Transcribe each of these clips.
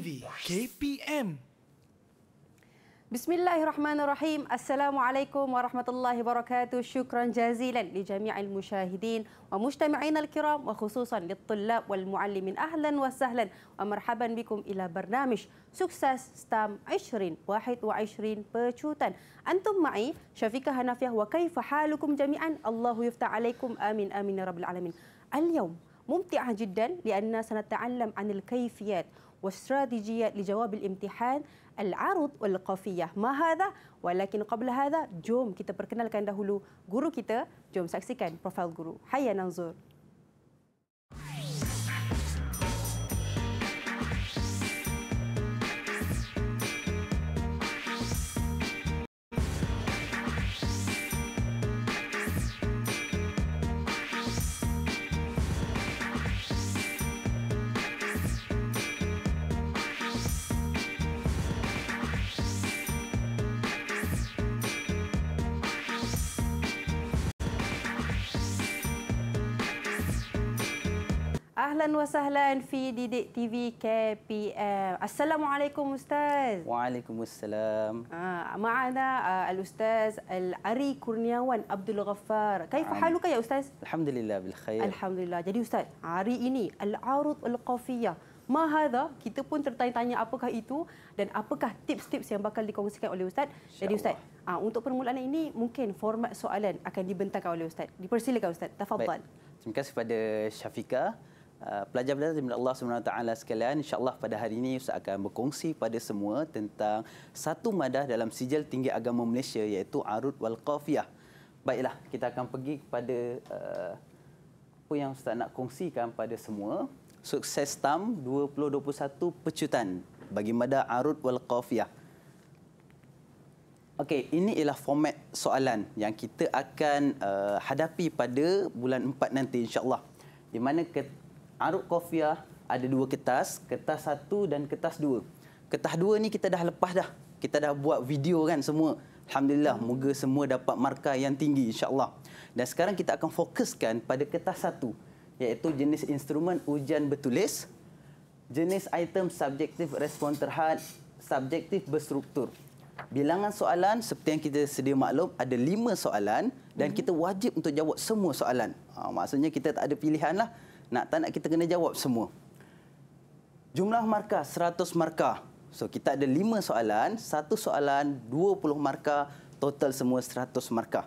في كي بي ام بسم الله الرحمن الرحيم السلام عليكم ورحمة الله وبركاته شكرا جزيلا لجميع المشاهدين ومجتمعين الكرام وخصوصا للطلاب والمعلمين أهلا وسهلا ومرحبا بكم إلى برنامج سكسس ستام 2021 بشوتا أنتم معي شفيكة هنافية وكيف حالكم جميعا الله يفتح عليكم آمين آمين يا رب العالمين اليوم ممتعة جدا لأننا سنتعلم عن الكيفيات واستراتيجيات لجواب الامتحان العرض والقافية ما هذا ولكن قبل هذا جوم kita perkenalkan dahulu guru kita jom saksikan profil guru hayya nanzur Hey! اهلا وسهلا في ديديك تي في كي بي ام السلام عليكم استاذ وعليكم السلام معنا الاستاذ الاري كورنياوان عبد الغفار كيف عم. حالك يا استاذ الحمد لله بالخير الحمد لله جدي استاذ عاري ini العروض القافيه ما هذا kita pun tertanya-tanya apakah itu dan apakah tips-tips yang bakal dikongsikan oleh ustaz jadi ustaz Allah. untuk permulaan ini mungkin format soalan akan dibentangkan oleh ustaz dipersilakan ustaz tafadhal Terima kasih kepada Syafiqah pelajar-pelajar eh, uh, daripada Allah Taala sekalian, insyaAllah pada hari ini Ustaz akan berkongsi pada semua tentang satu madah dalam sijil tinggi agama Malaysia iaitu Arud Wal Qafiyah. Baiklah, kita akan pergi kepada uh, apa yang Ustaz nak kongsikan pada semua. Sukses TAM 2021 Pecutan bagi madah Arud Wal Qafiyah. Okey, ini ialah format soalan yang kita akan uh, hadapi pada bulan 4 nanti insya-Allah. Di mana Aruk kofia ada dua kertas, kertas satu dan kertas dua. Kertas dua ni kita dah lepas dah. Kita dah buat video kan semua. Alhamdulillah, moga semua dapat markah yang tinggi insya Allah. Dan sekarang kita akan fokuskan pada kertas satu. Iaitu jenis instrumen ujian bertulis, jenis item subjektif respon terhad, subjektif berstruktur. Bilangan soalan seperti yang kita sedia maklum ada lima soalan dan mhm. kita wajib untuk jawab semua soalan. Ha, maksudnya kita tak ada pilihan lah. Nak tak nak kita kena jawab semua. Jumlah markah 100 markah. So kita ada 5 soalan, satu soalan 20 markah, total semua 100 markah.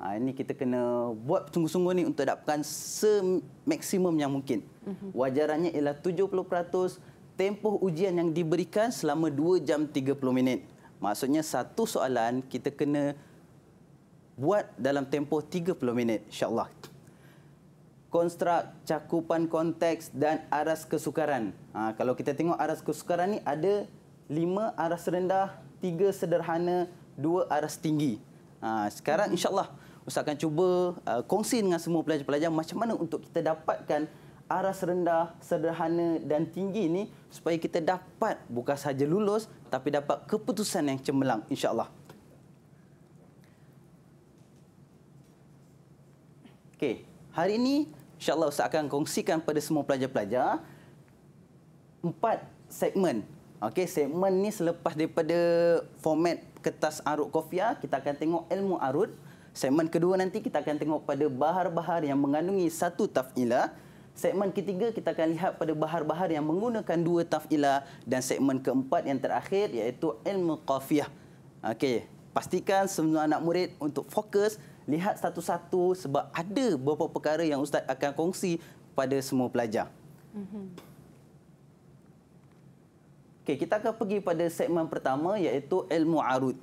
Ha, ini kita kena buat sungguh-sungguh ni untuk dapatkan semaksimum yang mungkin. Mhm. Wajarannya ialah 70% tempoh ujian yang diberikan selama 2 jam 30 minit. Maksudnya satu soalan kita kena buat dalam tempoh 30 minit. InsyaAllah konstrak, cakupan konteks dan aras kesukaran. Ha, kalau kita tengok aras kesukaran ni ada lima aras rendah, tiga sederhana, dua aras tinggi. Ha, sekarang hmm. insyaAllah Ustaz akan cuba uh, kongsi dengan semua pelajar-pelajar macam mana untuk kita dapatkan aras rendah, sederhana dan tinggi ini supaya kita dapat bukan sahaja lulus tapi dapat keputusan yang cemerlang insyaAllah. Okay, hari ini InsyaAllah Ustaz akan kongsikan pada semua pelajar-pelajar empat segmen. Okey, segmen ni selepas daripada format kertas arut kofia, kita akan tengok ilmu arut. Segmen kedua nanti kita akan tengok pada bahar-bahar yang mengandungi satu taf'ilah. Segmen ketiga kita akan lihat pada bahar-bahar yang menggunakan dua taf'ilah. Dan segmen keempat yang terakhir iaitu ilmu kofia. Okey, pastikan semua anak murid untuk fokus lihat satu-satu sebab ada beberapa perkara yang ustaz akan kongsi pada semua pelajar. Mhm. Okay, kita akan pergi pada segmen pertama iaitu ilmu arud.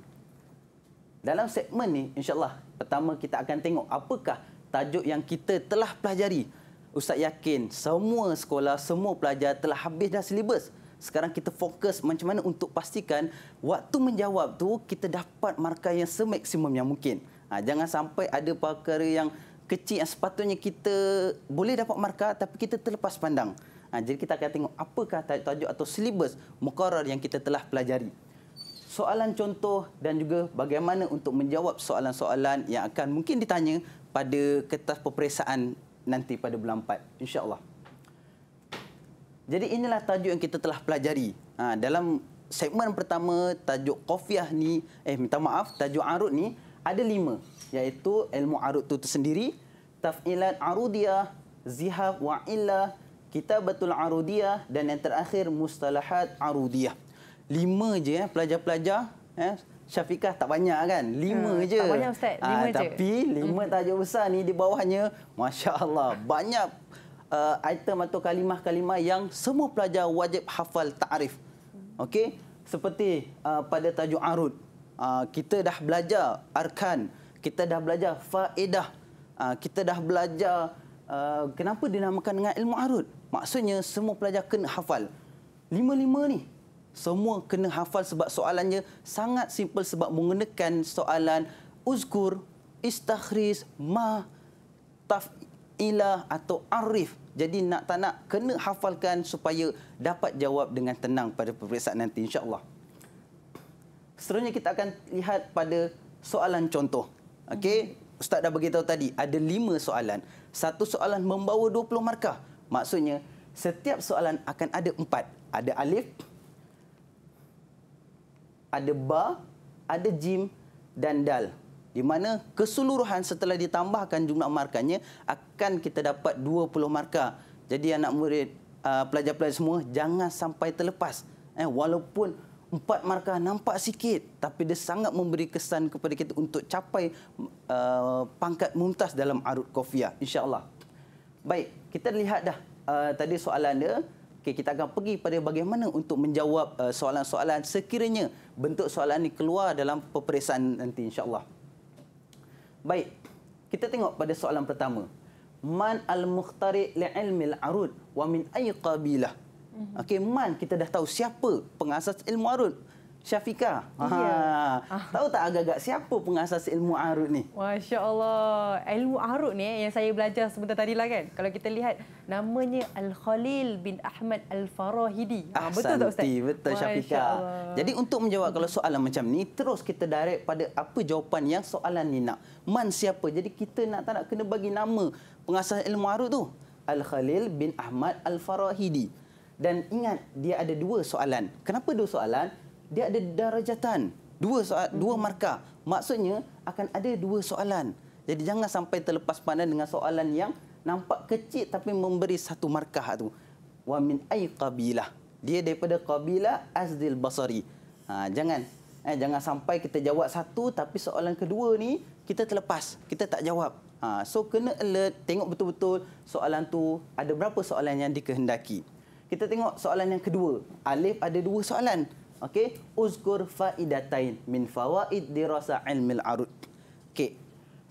Dalam segmen ni insya-Allah pertama kita akan tengok apakah tajuk yang kita telah pelajari. Ustaz yakin semua sekolah, semua pelajar telah habis dah silibus. Sekarang kita fokus macam mana untuk pastikan waktu menjawab tu kita dapat markah yang semaksimum yang mungkin. Ha, jangan sampai ada perkara yang kecil yang sepatutnya kita boleh dapat markah tapi kita terlepas pandang. Ha, jadi kita akan tengok apakah tajuk atau silibus mukarrar yang kita telah pelajari. Soalan contoh dan juga bagaimana untuk menjawab soalan-soalan yang akan mungkin ditanya pada kertas peperiksaan nanti pada bulan 4. InsyaAllah. Jadi inilah tajuk yang kita telah pelajari. Ha, dalam segmen pertama, tajuk kofiah ni, eh minta maaf, tajuk arut ni, ada lima iaitu ilmu arud itu sendiri taf'ilat arudiyah zihab wa illa kitabatul arudiyah dan yang terakhir mustalahat arudiyah lima je eh, pelajar-pelajar eh, Syafiqah tak banyak kan? Lima hmm, je. Tak banyak Ustaz, ah, lima ha, je. Tapi lima hmm. tajuk besar ni di bawahnya, Masya Allah, banyak uh, item atau kalimah-kalimah yang semua pelajar wajib hafal ta'rif. Okey? Seperti uh, pada tajuk arud. Ah, kita dah belajar arkan, kita dah belajar faedah, ah, kita dah belajar ah, kenapa dinamakan dengan ilmu arut. Maksudnya semua pelajar kena hafal. Lima-lima ni semua kena hafal sebab soalannya sangat simple sebab mengenakan soalan uzkur, istakhris, ma, taf'ilah atau arif. Jadi nak tak nak kena hafalkan supaya dapat jawab dengan tenang pada peperiksaan nanti insya-Allah seterusnya kita akan lihat pada soalan contoh. Okey, ustaz dah beritahu tadi ada lima soalan. Satu soalan membawa 20 markah. Maksudnya setiap soalan akan ada empat. Ada alif, ada ba, ada jim dan dal. Di mana keseluruhan setelah ditambahkan jumlah markahnya akan kita dapat 20 markah. Jadi anak murid, ah, pelajar-pelajar semua jangan sampai terlepas. Eh, walaupun empat markah nampak sikit tapi dia sangat memberi kesan kepada kita untuk capai uh, pangkat mumtaz dalam arut kofiah insyaallah. Baik, kita lihat dah uh, tadi soalan dia. Okey, kita akan pergi pada bagaimana untuk menjawab uh, soalan-soalan sekiranya bentuk soalan ini keluar dalam peperiksaan nanti insyaallah. Baik. Kita tengok pada soalan pertama. Man al-mukhtari li'ilmil arud wa min ayi qabilah? Mhm. Okey, Man kita dah tahu siapa pengasas ilmu arut. Syafika. Ya. Ah. Tahu tak agak-agak siapa pengasas ilmu arut ni? Masya Allah. Ilmu arut ni yang saya belajar sebentar tadi lah kan. Kalau kita lihat namanya Al-Khalil bin Ahmad Al-Farahidi. Ah, betul ah, tak Ustaz? Betul Syafika. Jadi untuk menjawab kalau soalan macam ni, terus kita direct pada apa jawapan yang soalan ni nak. Man siapa? Jadi kita nak tak nak kena bagi nama pengasas ilmu arut tu. Al-Khalil bin Ahmad Al-Farahidi. Dan ingat dia ada dua soalan. Kenapa dua soalan? Dia ada darajatan. Dua soal, dua hmm. markah. Maksudnya akan ada dua soalan. Jadi jangan sampai terlepas pandang dengan soalan yang nampak kecil tapi memberi satu markah tu. Wa min ay qabilah. Dia daripada qabilah Azdil Basari. Ha, jangan eh, jangan sampai kita jawab satu tapi soalan kedua ni kita terlepas. Kita tak jawab. Ha, so kena alert, tengok betul-betul soalan tu ada berapa soalan yang dikehendaki. Kita tengok soalan yang kedua. Alif ada dua soalan. Okey, uzkur faidatain min fawaid dirasa ilmil arud. Okey.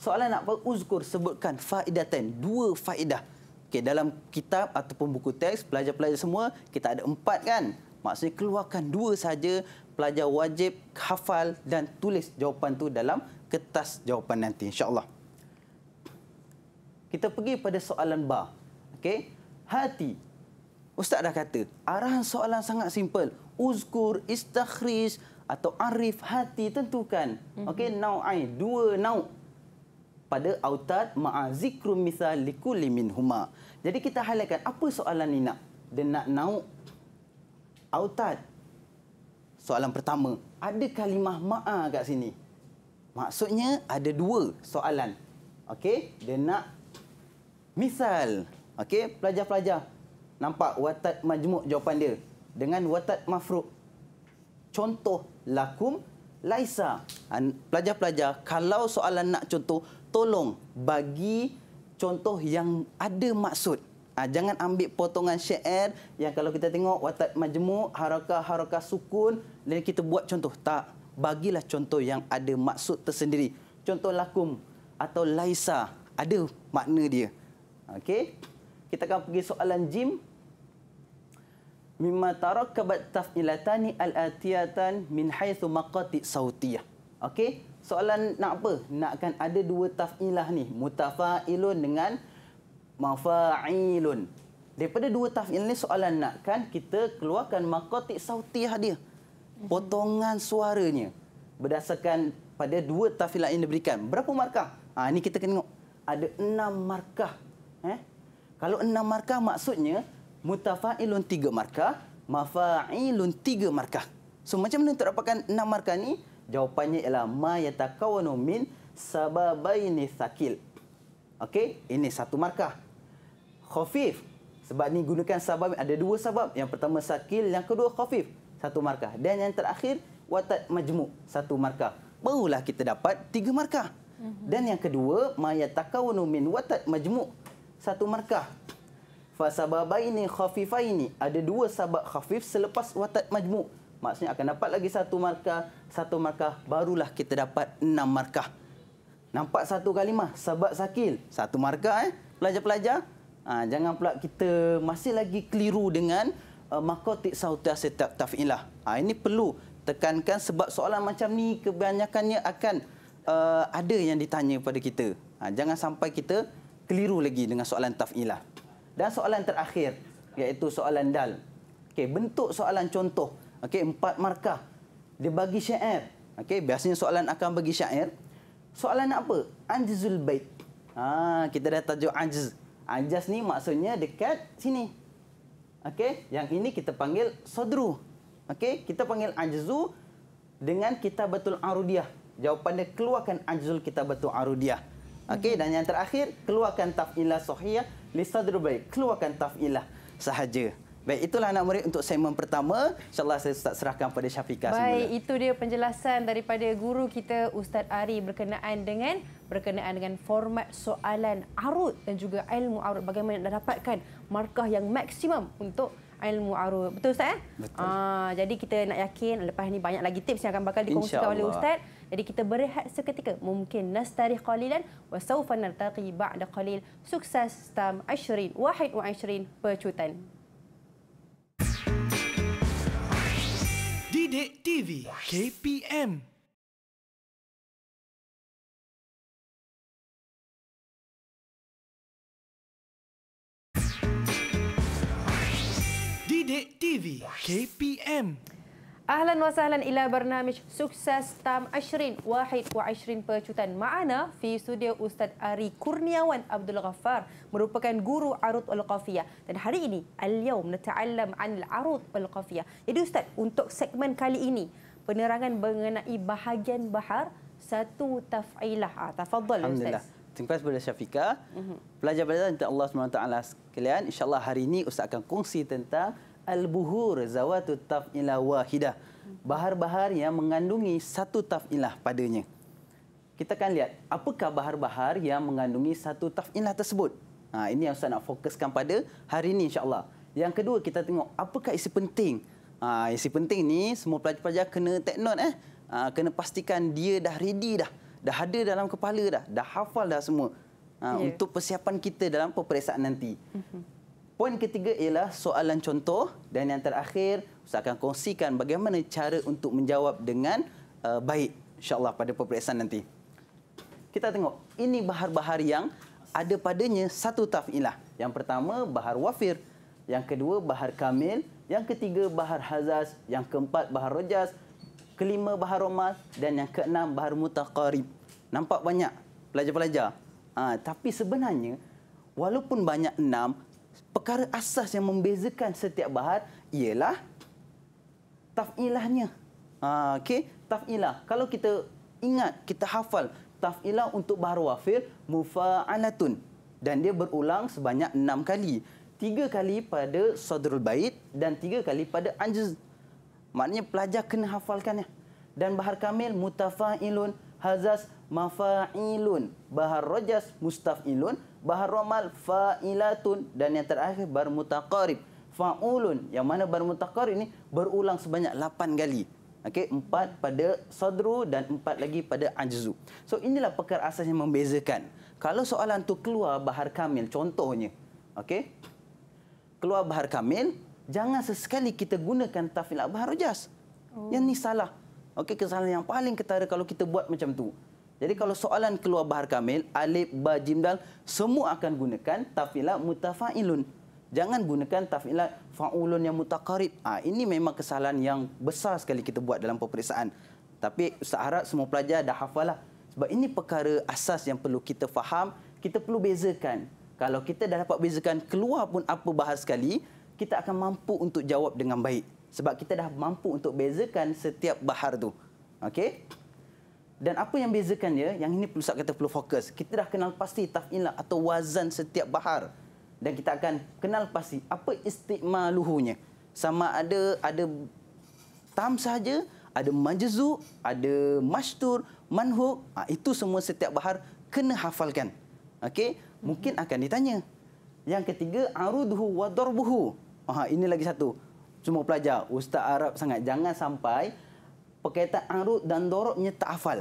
Soalan nak apa? uzkur sebutkan faidatain, dua faidah, Okey, dalam kitab ataupun buku teks pelajar-pelajar semua, kita ada empat kan? Maksudnya keluarkan dua saja pelajar wajib hafal dan tulis jawapan tu dalam kertas jawapan nanti insya-Allah. Kita pergi pada soalan ba. Okey. Hati Ustaz dah kata, arahan soalan sangat simple. Uzkur, istakhris atau arif hati tentukan. Mhm. Okey, nau'ain, dua nau' pada autad ma'azikru mithal likulli minhuma. Jadi kita halakan apa soalan ini nak? Dia nak nau' autad. Soalan pertama, ada kalimah ma'a kat sini. Maksudnya ada dua soalan. Okey, dia nak misal. Okey, pelajar-pelajar nampak watat majmuk jawapan dia dengan watat mafruq contoh lakum laisa pelajar-pelajar kalau soalan nak contoh tolong bagi contoh yang ada maksud ha, jangan ambil potongan syair yang kalau kita tengok watat majmuk harakah harakah sukun dan kita buat contoh tak bagilah contoh yang ada maksud tersendiri contoh lakum atau laisa ada makna dia okey kita akan pergi soalan jim mimma tarakkabat taf'ilatani al-atiyatan min haythu maqati sautiyah okey soalan nak apa nak kan ada dua taf'ilah ni mutafailun dengan mafailun daripada dua taf'il ni soalan nak kan kita keluarkan maqati sautiyah dia mhm. potongan suaranya berdasarkan pada dua taf'ilah yang diberikan berapa markah ha, ini kita kena tengok ada enam markah eh kalau enam markah maksudnya mutafailun tiga markah, mafailun tiga markah. So macam mana untuk dapatkan enam markah ni? Jawapannya ialah ma yatakawanu min sababaini thakil. Okey, ini satu markah. Khafif. Sebab ni gunakan sabab ada dua sabab. Yang pertama sakil, yang kedua khafif. Satu markah. Dan yang terakhir watat majmuk. Satu markah. Barulah kita dapat tiga markah. Mhm. Dan yang kedua ma yatakawanu min watat majmuk satu markah. Fasababa ini khafifah ini ada dua sabab khafif selepas watat majmu. Maksudnya akan dapat lagi satu markah, satu markah barulah kita dapat enam markah. Nampak satu kalimah sabab sakil, satu markah eh pelajar-pelajar. Ha, jangan pula kita masih lagi keliru dengan uh, makotik sautiyah setiap taf'ilah. Ha, ini perlu tekankan sebab soalan macam ni kebanyakannya akan uh, ada yang ditanya pada kita. Ha, jangan sampai kita keliru lagi dengan soalan taf'ilah. Dan soalan terakhir iaitu soalan dal. Okey, bentuk soalan contoh. Okey, empat markah. Dia bagi syair. Okey, biasanya soalan akan bagi syair. Soalan apa? Anjizul bait. Ha, kita dah tajuk anjiz. Anjaz ni maksudnya dekat sini. Okey, yang ini kita panggil sodru. Okey, kita panggil anjizu dengan kitabatul arudiyah. Jawapan dia keluarkan anjizul kitabatul arudiyah. Okey dan yang terakhir keluarkan tafilah sahihah li sadru baik. Keluarkan tafilah sahaja. Baik, itulah anak murid untuk segmen pertama. InsyaAllah saya Ustaz serahkan pada Syafiqah semula. Baik, itu dia penjelasan daripada guru kita Ustaz Ari berkenaan dengan berkenaan dengan format soalan arut dan juga ilmu arut. Bagaimana anda dapatkan markah yang maksimum untuk ilmu arut. Betul Ustaz? Ya? Betul. Aa, ah, jadi kita nak yakin lepas ini banyak lagi tips yang akan bakal dikongsikan oleh Ustaz. Jadi kita berehat seketika. Mungkin nastarih qalilan wa sawfa nartaqi ba'da qalil. Sukses tam 20 21 percutan. Didik TV KPM Didik TV KPM اهلا وسهلا الى برنامج سكسس تام 2021 percutan معنا في استوديو استاذ اري كورنياوان عبد الغفار merupakan guru arut ul qafiyah dan hari ini al yaum نتعلم عن arut ul qafiyah jadi ustaz untuk segmen kali ini penerangan mengenai bahagian bahar satu taf'ilah ah tafadhal ustaz Terima kasih kepada Syafika. Mhm. Pelajar-pelajar tentang Allah SWT sekalian. InsyaAllah hari ini Ustaz akan kongsi tentang al-buhur zawatu taf'ilah wahidah. Bahar-bahar yang mengandungi satu taf'ilah padanya. Kita akan lihat apakah bahar-bahar yang mengandungi satu taf'ilah tersebut. Ha, ini yang saya nak fokuskan pada hari ini insyaAllah. Yang kedua kita tengok apakah isi penting. Ha, isi penting ni semua pelajar-pelajar kena take note. Eh? Ha, kena pastikan dia dah ready dah. Dah ada dalam kepala dah. Dah hafal dah semua. Ha, yeah. Untuk persiapan kita dalam peperiksaan nanti. Mm -hmm. Poin ketiga ialah soalan contoh dan yang terakhir saya akan kongsikan bagaimana cara untuk menjawab dengan uh, baik insyaAllah pada peperiksaan nanti. Kita tengok, ini bahar-bahar yang ada padanya satu taf'ilah. Yang pertama, bahar wafir. Yang kedua, bahar kamil. Yang ketiga, bahar hazaz. Yang keempat, bahar rojas. Kelima, bahar romas Dan yang keenam, bahar mutaqarib. Nampak banyak pelajar-pelajar? Ha, tapi sebenarnya, walaupun banyak enam, perkara asas yang membezakan setiap bahar ialah taf'ilahnya. Ha, okay? Taf'ilah. Kalau kita ingat, kita hafal taf'ilah untuk bahar wafil, mufa'alatun. Dan dia berulang sebanyak enam kali. Tiga kali pada sadrul bait dan tiga kali pada anjuz. Maknanya pelajar kena hafalkannya. Dan bahar kamil, mutafa'ilun hazas mafa'ilun bahar rajas mustaf'ilun bahar romal fa'ilatun dan yang terakhir bar mutaqarib fa'ulun yang mana bar mutaqarib ini berulang sebanyak 8 kali okey empat pada sadru dan empat lagi pada ajzu so inilah perkara asas yang membezakan kalau soalan tu keluar bahar kamil contohnya okey keluar bahar kamil jangan sesekali kita gunakan tafil bahar rajas oh. yang ni salah Okey, kesalahan yang paling ketara kalau kita buat macam tu. Jadi kalau soalan keluar bahar kamil, alib, ba, jim, dal, semua akan gunakan tafila mutafailun. Jangan gunakan tafila faulun yang mutakarib. Ha, ah, ini memang kesalahan yang besar sekali kita buat dalam peperiksaan. Tapi Ustaz harap semua pelajar dah hafal lah. Sebab ini perkara asas yang perlu kita faham, kita perlu bezakan. Kalau kita dah dapat bezakan keluar pun apa bahas sekali, kita akan mampu untuk jawab dengan baik sebab kita dah mampu untuk bezakan setiap bahar tu. Okey? Dan apa yang bezakan dia? Yang ini perlu kata perlu fokus. Kita dah kenal pasti tafinlah atau wazan setiap bahar dan kita akan kenal pasti apa istiqmaluhunya. Sama ada ada tam saja, ada majzu, ada mashtur, manhu, ha, itu semua setiap bahar kena hafalkan. Okey? Mungkin akan ditanya. Yang ketiga, aruduhu wa darbuhu. Ha, ini lagi satu semua pelajar, ustaz Arab sangat jangan sampai perkataan arut dan dorok tak hafal.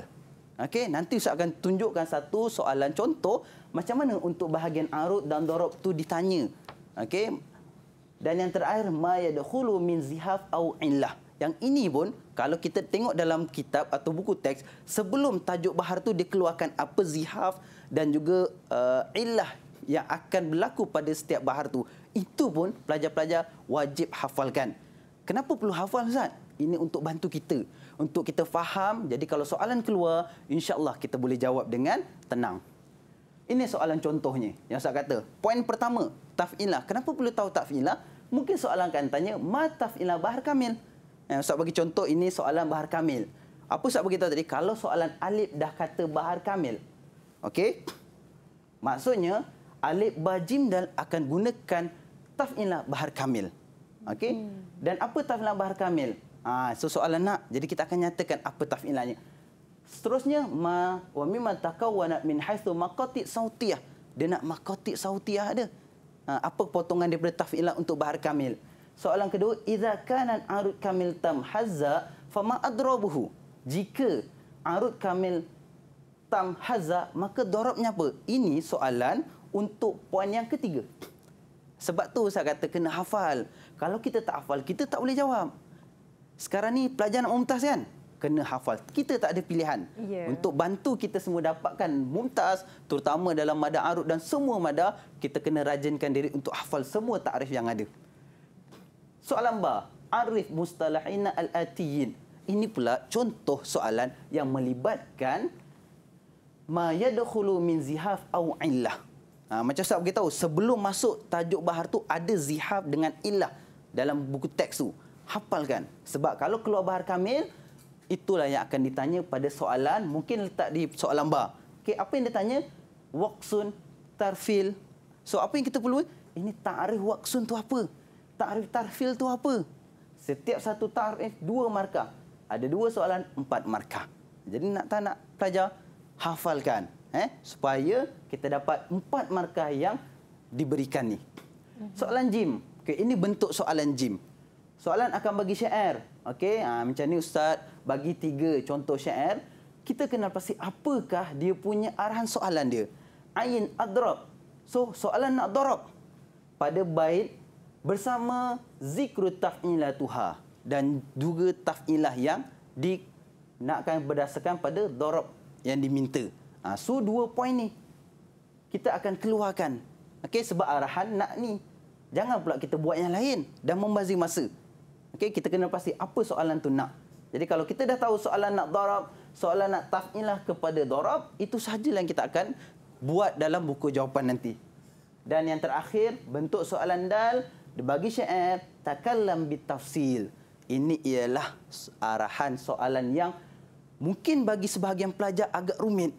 Okey, nanti ustaz akan tunjukkan satu soalan contoh macam mana untuk bahagian arut dan dorok tu ditanya. Okay, Dan yang terakhir ma yadkhulu min zihaf au illah. Yang ini pun kalau kita tengok dalam kitab atau buku teks sebelum tajuk bahar tu dikeluarkan apa zihaf dan juga uh, illah yang akan berlaku pada setiap bahar tu itu pun pelajar-pelajar wajib hafalkan. Kenapa perlu hafal Ustaz? Ini untuk bantu kita. Untuk kita faham, jadi kalau soalan keluar, insyaAllah kita boleh jawab dengan tenang. Ini soalan contohnya yang saya kata. Poin pertama, taf'ilah. Kenapa perlu tahu taf'ilah? Mungkin soalan akan tanya, ma taf'ilah bahar kamil? Yang eh, saya bagi contoh, ini soalan bahar kamil. Apa saya beritahu tadi? Kalau soalan alif dah kata bahar kamil. Okey? Maksudnya, alif bajim dan akan gunakan tafinlah bahar kamil. Okey. Hmm. Dan apa tafinlah bahar kamil? Ha, so soalan nak. Jadi kita akan nyatakan apa tafinlahnya. Seterusnya ma wa mimma takawwana min haythu maqati sautiyah. Dia nak maqati sautiyah dia. Ha, apa potongan daripada tafinlah untuk bahar kamil? Soalan kedua, idza kana arud kamil tam hazza fama adrabuhu. Jika arud kamil tam hazza maka dorobnya apa? Ini soalan untuk poin yang ketiga. Sebab tu saya kata kena hafal. Kalau kita tak hafal, kita tak boleh jawab. Sekarang ni pelajar nak mumtaz kan? Kena hafal. Kita tak ada pilihan. Yeah. Untuk bantu kita semua dapatkan mumtaz, terutama dalam madah arut dan semua madah kita kena rajinkan diri untuk hafal semua takrif yang ada. Soalan bar. Arif mustalahina al-atiyin. Ini pula contoh soalan yang melibatkan ma yadkhulu min zihaf aw illah. Ha, macam Ustaz beritahu, sebelum masuk tajuk bahar tu ada zihab dengan illah dalam buku teks tu. Hafalkan. Sebab kalau keluar bahar kamil, itulah yang akan ditanya pada soalan. Mungkin letak di soalan bar. Okay, apa yang ditanya? Waksun, tarfil. So, apa yang kita perlu? Ini ta'rif waksun tu apa? Ta'rif tarfil tu apa? Setiap satu ta'rif, dua markah. Ada dua soalan, empat markah. Jadi nak tak nak pelajar, hafalkan eh, supaya kita dapat empat markah yang diberikan ni. Soalan Jim. Okay, ini bentuk soalan Jim. Soalan akan bagi syair. Okay, ha, macam ni Ustaz bagi tiga contoh syair. Kita kenal pasti apakah dia punya arahan soalan dia. Ain adrob. So, soalan nak dorob. Pada bait bersama zikru taf'ilah tuha. Dan juga taf'ilah yang dinakkan berdasarkan pada dorob yang diminta. Ha, so dua poin ni kita akan keluarkan. Okey sebab arahan nak ni. Jangan pula kita buat yang lain dan membazir masa. Okey kita kena pasti apa soalan tu nak. Jadi kalau kita dah tahu soalan nak darab, soalan nak taf'ilah kepada darab, itu sahaja yang kita akan buat dalam buku jawapan nanti. Dan yang terakhir, bentuk soalan dal dibagi syair takallam bitafsil. Ini ialah arahan soalan yang mungkin bagi sebahagian pelajar agak rumit.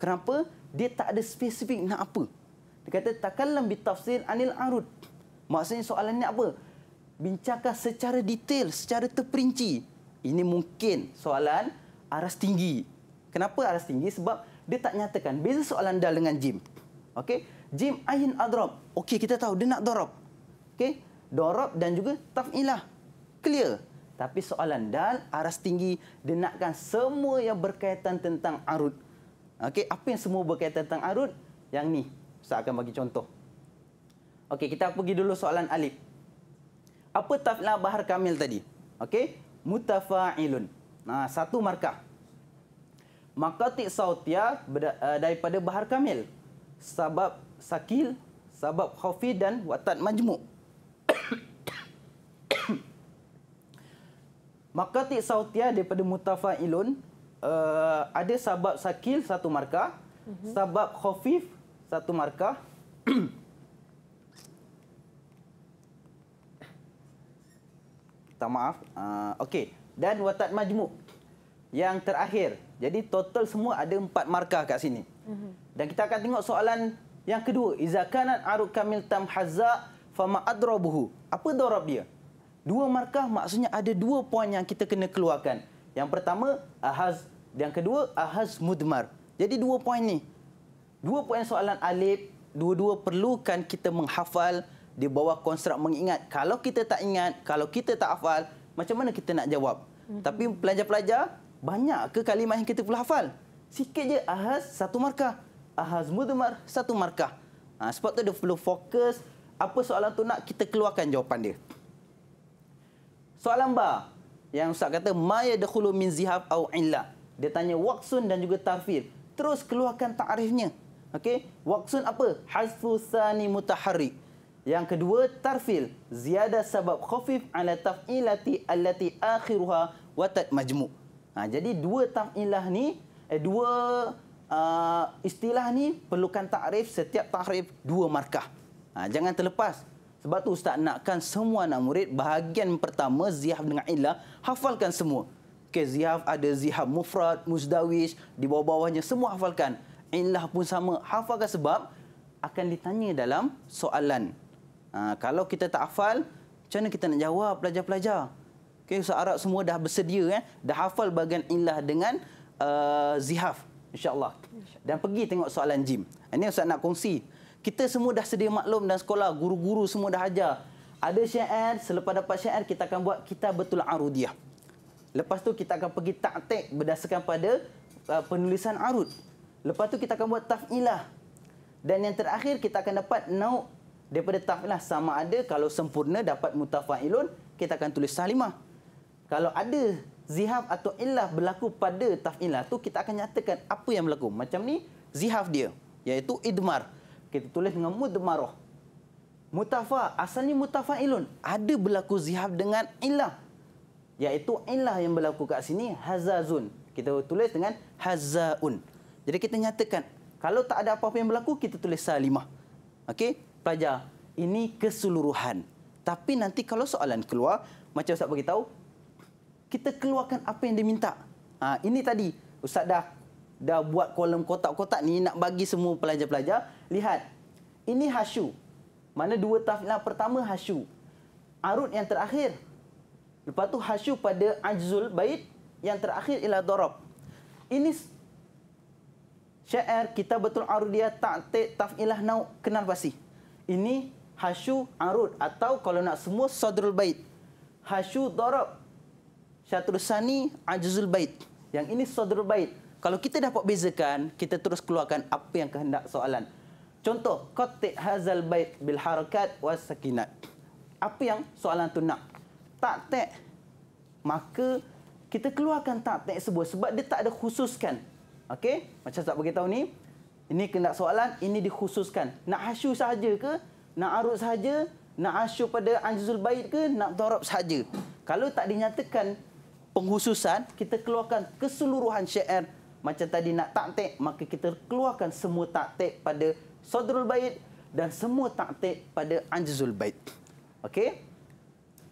Kenapa? Dia tak ada spesifik nak apa. Dia kata, takallam tafsir anil arud. Maksudnya soalan ni apa? Bincangkan secara detail, secara terperinci. Ini mungkin soalan aras tinggi. Kenapa aras tinggi? Sebab dia tak nyatakan. Beza soalan dal dengan Jim. Okey, Jim ayin adrob. Okey, kita tahu dia nak dorob. Okey, dorob dan juga taf'ilah. Clear. Tapi soalan dal aras tinggi dia nakkan semua yang berkaitan tentang arud. Okey, apa yang semua berkaitan tentang arut? Yang ni, saya akan bagi contoh. Okey, kita pergi dulu soalan Alif. Apa tafla Bahar Kamil tadi? Okey, mutafa'ilun. Nah, ha, satu markah. Makatik sautia ya, eh, daripada Bahar Kamil. Sebab sakil, sebab khafi dan watat majmuk. Makatik sautia ya daripada mutafa'ilun uh, ada sabab sakil satu markah, mm -hmm. sabab khafif satu markah. tak maaf. Uh, Okey. Dan watat majmu. yang terakhir. Jadi total semua ada empat markah kat sini. Mm -hmm. Dan kita akan tengok soalan yang kedua. Izakanat aruk kamil tam hazak fama adrobuhu. Apa dorob dia? Dua markah maksudnya ada dua poin yang kita kena keluarkan. Yang pertama, ahaz yang kedua, ahaz mudmar. Jadi dua poin ni. Dua poin soalan alif, dua-dua perlukan kita menghafal di bawah konstruk mengingat. Kalau kita tak ingat, kalau kita tak hafal, macam mana kita nak jawab? Mm -hmm. Tapi pelajar-pelajar, banyak ke kalimah yang kita perlu hafal? Sikit je ahaz satu markah. Ahaz mudmar satu markah. Ha, sebab tu dia perlu fokus apa soalan tu nak kita keluarkan jawapan dia. Soalan ba yang ustaz kata maya ya dakhulu min zihab au illa dia tanya waksun dan juga tarfir. Terus keluarkan ta'rifnya. Okey, waksun apa? Hasfu thani mutahari. Yang kedua, tarfil. ziyada sabab khafif ala taf'ilati allati akhiruha watad majmu. Ha, jadi dua taf'ilah ni, eh, dua uh, istilah ni perlukan ta'rif setiap ta'rif dua markah. Ha, jangan terlepas. Sebab tu Ustaz nakkan semua anak murid bahagian pertama ziyah dengan illah hafalkan semua. Okey, zihaf ada zihaf mufrad, muzdawij, di bawah-bawahnya semua hafalkan. inlah pun sama. Hafalkan sebab akan ditanya dalam soalan. Ha, kalau kita tak hafal, macam mana kita nak jawab pelajar-pelajar? Okey, Ustaz Arab semua dah bersedia. Eh? Dah hafal bagian inlah dengan uh, zihaf. InsyaAllah. Dan pergi tengok soalan jim. Ha, ini Ustaz nak kongsi. Kita semua dah sedia maklum dan sekolah. Guru-guru semua dah ajar. Ada syair. Selepas dapat syair, kita akan buat kita betul arudiyah. Lepas tu kita akan pergi taktik berdasarkan pada uh, penulisan arut. Lepas tu kita akan buat taf'ilah. Dan yang terakhir kita akan dapat nauk daripada taf'ilah. Sama ada kalau sempurna dapat mutafa'ilun, kita akan tulis salimah. Kalau ada zihaf atau illah berlaku pada taf'ilah tu, kita akan nyatakan apa yang berlaku. Macam ni, zihaf dia. Iaitu idmar. Kita tulis dengan mudmaroh. Mutafa, asalnya mutafa'ilun. Ada berlaku zihaf dengan illah iaitu inlah yang berlaku kat sini hazazun. Kita tulis dengan hazaun. Jadi kita nyatakan kalau tak ada apa-apa yang berlaku kita tulis salimah. Okey, pelajar, ini keseluruhan. Tapi nanti kalau soalan keluar, macam ustaz bagi tahu, kita keluarkan apa yang dia minta. Ha, ini tadi ustaz dah dah buat kolom kotak-kotak ni nak bagi semua pelajar-pelajar lihat. Ini hasyu. Mana dua tafna pertama hasyu. Arut yang terakhir Lepas tu hasyu pada ajzul bait yang terakhir ialah dorob. Ini syair kita betul arudiyah ta'tik taf'ilah nau kenal pasti. Ini hasyu arud atau kalau nak semua sadrul bait. Hasyu dorob. sani ajzul bait. Yang ini sadrul bait. Kalau kita dapat bezakan, kita terus keluarkan apa yang kehendak soalan. Contoh, kotik hazal bait bil harakat was sakinat. Apa yang soalan tu nak? tak tek maka kita keluarkan tak tek sebut sebab dia tak ada khususkan okey macam tak bagi tahu ni ini kena soalan ini dikhususkan nak hasyu saja ke nak arut saja nak hasyu pada anjuzul bait ke nak dorob saja kalau tak dinyatakan penghususan kita keluarkan keseluruhan syair macam tadi nak taktik maka kita keluarkan semua taktik pada sadrul bait dan semua taktik pada anjuzul bait okey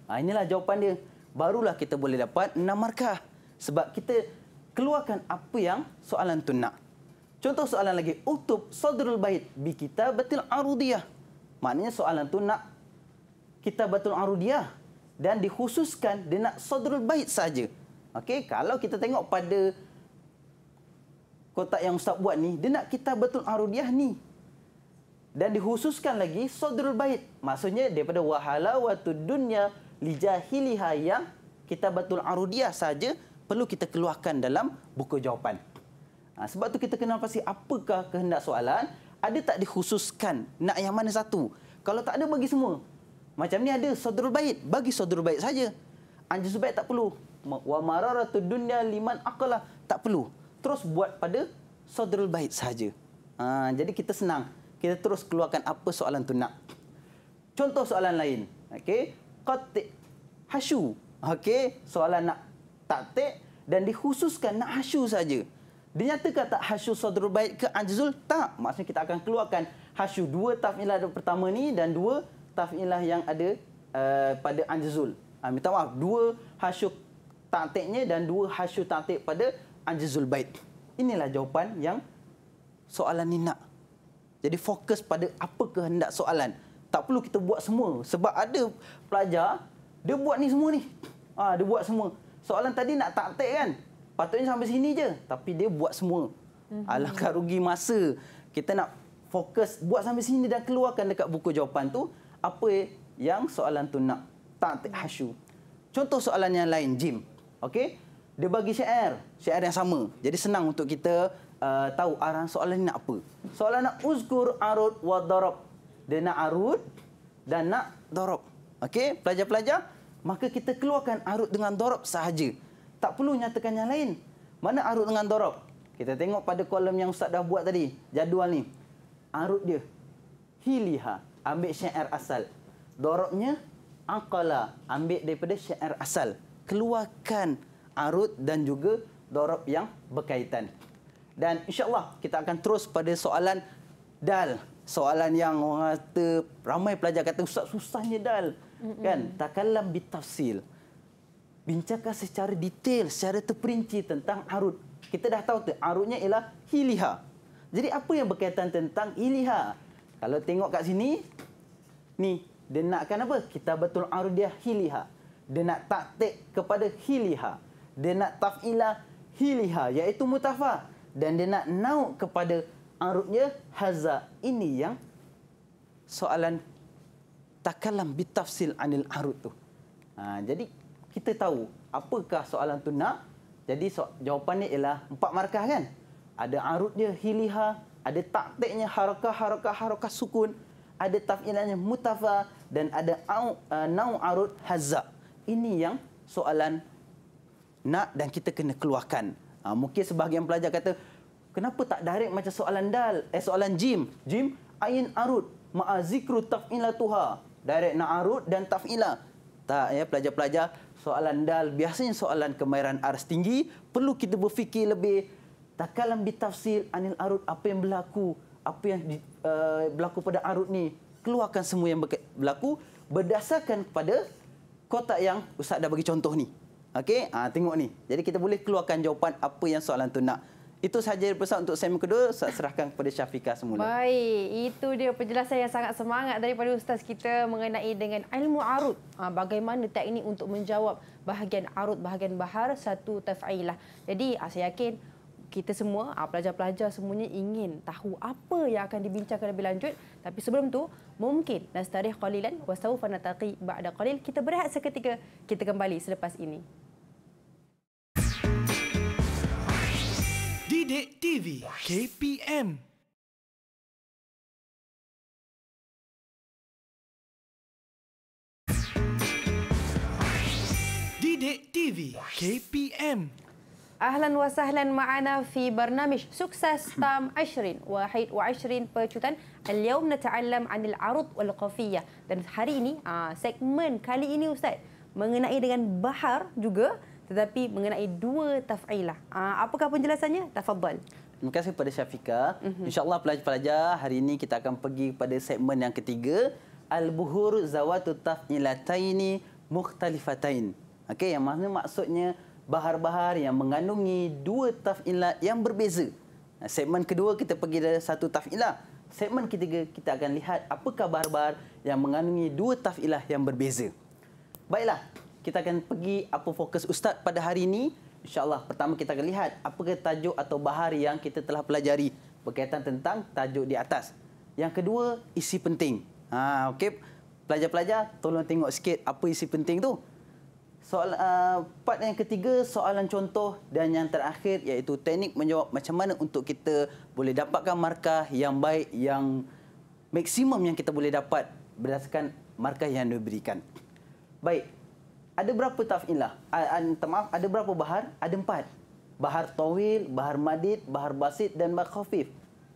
Ha, inilah jawapan dia. Barulah kita boleh dapat 6 markah. Sebab kita keluarkan apa yang soalan tu nak. Contoh soalan lagi. Utub sadrul bait bi kita betul arudiyah. Maknanya soalan tu nak kita betul arudiyah. Dan dikhususkan dia nak sadrul bait saja. okay kalau kita tengok pada kotak yang Ustaz buat ni, dia nak kita betul arudiyah ni. Dan dikhususkan lagi sadrul bait. Maksudnya daripada wahala wahalawatu dunya lijahiliha yang kita betul arudiah saja perlu kita keluarkan dalam buku jawapan. Ha, sebab tu kita kena pasti apakah kehendak soalan, ada tak dikhususkan nak yang mana satu. Kalau tak ada bagi semua. Macam ni ada sodrul bait, bagi sodrul bait saja. Anjur sebaik tak perlu. Wa mararatu dunya liman aqala, tak perlu. Terus buat pada sodrul bait saja. Ha, jadi kita senang. Kita terus keluarkan apa soalan tu nak. Contoh soalan lain. Okey qatik hasyu okey soalan nak taktik dan dikhususkan nak hasyu saja dinyatakan tak hasyu sadr bait ke ajzul tak maksudnya kita akan keluarkan hasyu dua tafilah pertama ni dan dua tafilah yang ada uh, pada ajzul uh, ah, minta maaf dua hasyu taktiknya dan dua hasyu taktik pada ajzul bait inilah jawapan yang soalan ni nak jadi fokus pada apa kehendak soalan tak perlu kita buat semua sebab ada pelajar dia buat ni semua ni. Ha, dia buat semua. Soalan tadi nak taktik kan? Patutnya sampai sini je tapi dia buat semua. Mhm. Alangkah rugi masa kita nak fokus buat sampai sini dan keluarkan dekat buku jawapan tu apa yang soalan tu nak taktik hasyu. Contoh soalan yang lain Jim. Okey? Dia bagi syair, syair yang sama. Jadi senang untuk kita uh, tahu arah soalan ni nak apa. Soalan nak uzkur arud wa darab dia nak arut dan nak dorob. Okey, pelajar-pelajar, maka kita keluarkan arut dengan dorob sahaja. Tak perlu nyatakan yang lain. Mana arut dengan dorob? Kita tengok pada kolom yang Ustaz dah buat tadi, jadual ni. Arut dia, hiliha, ambil syair asal. Dorobnya, akala, ambil daripada syair asal. Keluarkan arut dan juga dorob yang berkaitan. Dan insya Allah kita akan terus pada soalan dal soalan yang orang kata ramai pelajar kata susah susahnya dal Mm-mm. kan takallam bitafsil bincangkan secara detail secara terperinci tentang arut kita dah tahu tu arutnya ialah hiliha jadi apa yang berkaitan tentang hiliha kalau tengok kat sini ni dia nakkan apa kita betul arut dia hiliha dia nak taktik kepada hiliha dia nak tafila hiliha iaitu mutafa dan dia nak nauk kepada Arabnya haza ini yang soalan takalam bitafsil anil arud tu. Ha, jadi kita tahu apakah soalan tu nak. Jadi so, jawapannya ialah empat markah kan? Ada arudnya hiliha, ada taktiknya harakah harakah harakah sukun, ada tafilannya mutafa dan ada au, uh, nau arud haza. Ini yang soalan nak dan kita kena keluarkan. Ha, mungkin sebahagian pelajar kata, Kenapa tak direct macam soalan dal? Eh soalan jim. Jim ain arud ma'a zikru tuha, Direct na arud dan taf'ila. Tak ya pelajar-pelajar soalan dal biasanya soalan kemahiran aras tinggi perlu kita berfikir lebih takalam bitafsil anil arud apa yang berlaku apa yang uh, berlaku pada arut ni keluarkan semua yang berlaku berdasarkan kepada kotak yang ustaz dah bagi contoh ni okey ha, tengok ni jadi kita boleh keluarkan jawapan apa yang soalan tu nak itu sahaja pesan untuk semen kedua, saya serahkan kepada Syafiqah semula. Baik, itu dia penjelasan yang sangat semangat daripada Ustaz kita mengenai dengan ilmu arut. Ha, bagaimana teknik untuk menjawab bahagian arut, bahagian bahar, satu taf'ilah. Jadi, ah, saya yakin kita semua, ah, pelajar-pelajar semuanya ingin tahu apa yang akan dibincangkan lebih lanjut. Tapi sebelum tu mungkin nastarih qalilan, wasawfa nataqi ba'da qalil. Kita berehat seketika, kita kembali selepas ini. Bidik TV KPM Bidik TV KPM Ahlan wa sahlan ma'ana fi barnamish sukses tam 20 wa 20 percutan. Al-yawm nata'allam anil arud wal qafiyah. Dan hari ini, ah, segmen kali ini Ustaz, mengenai dengan bahar juga, tetapi mengenai dua taf'ilah. Ah, apakah penjelasannya? Tafadhal. Terima kasih kepada Syafika. Mhm. InsyaAllah pelajar-pelajar, hari ini kita akan pergi kepada segmen yang ketiga. Al-Buhur Zawatu Taf'ilataini Mukhtalifatain. Okay, yang mana maksudnya bahar-bahar yang mengandungi dua taf'ilat yang berbeza. Segmen kedua kita pergi dari satu taf'ilah. Segmen ketiga kita akan lihat apakah bahar-bahar yang mengandungi dua taf'ilah yang berbeza. Baiklah, kita akan pergi apa fokus Ustaz pada hari ini. InsyaAllah pertama kita akan lihat apa tajuk atau bahar yang kita telah pelajari berkaitan tentang tajuk di atas. Yang kedua, isi penting. Ha, okay. Pelajar-pelajar, tolong tengok sikit apa isi penting tu. Soal, uh, part yang ketiga, soalan contoh dan yang terakhir iaitu teknik menjawab macam mana untuk kita boleh dapatkan markah yang baik, yang maksimum yang kita boleh dapat berdasarkan markah yang diberikan. Baik, ada berapa tafilah? Maaf, ada berapa bahar? Ada empat. Bahar Tawil, Bahar Madid, Bahar Basit dan Bahar Khafif.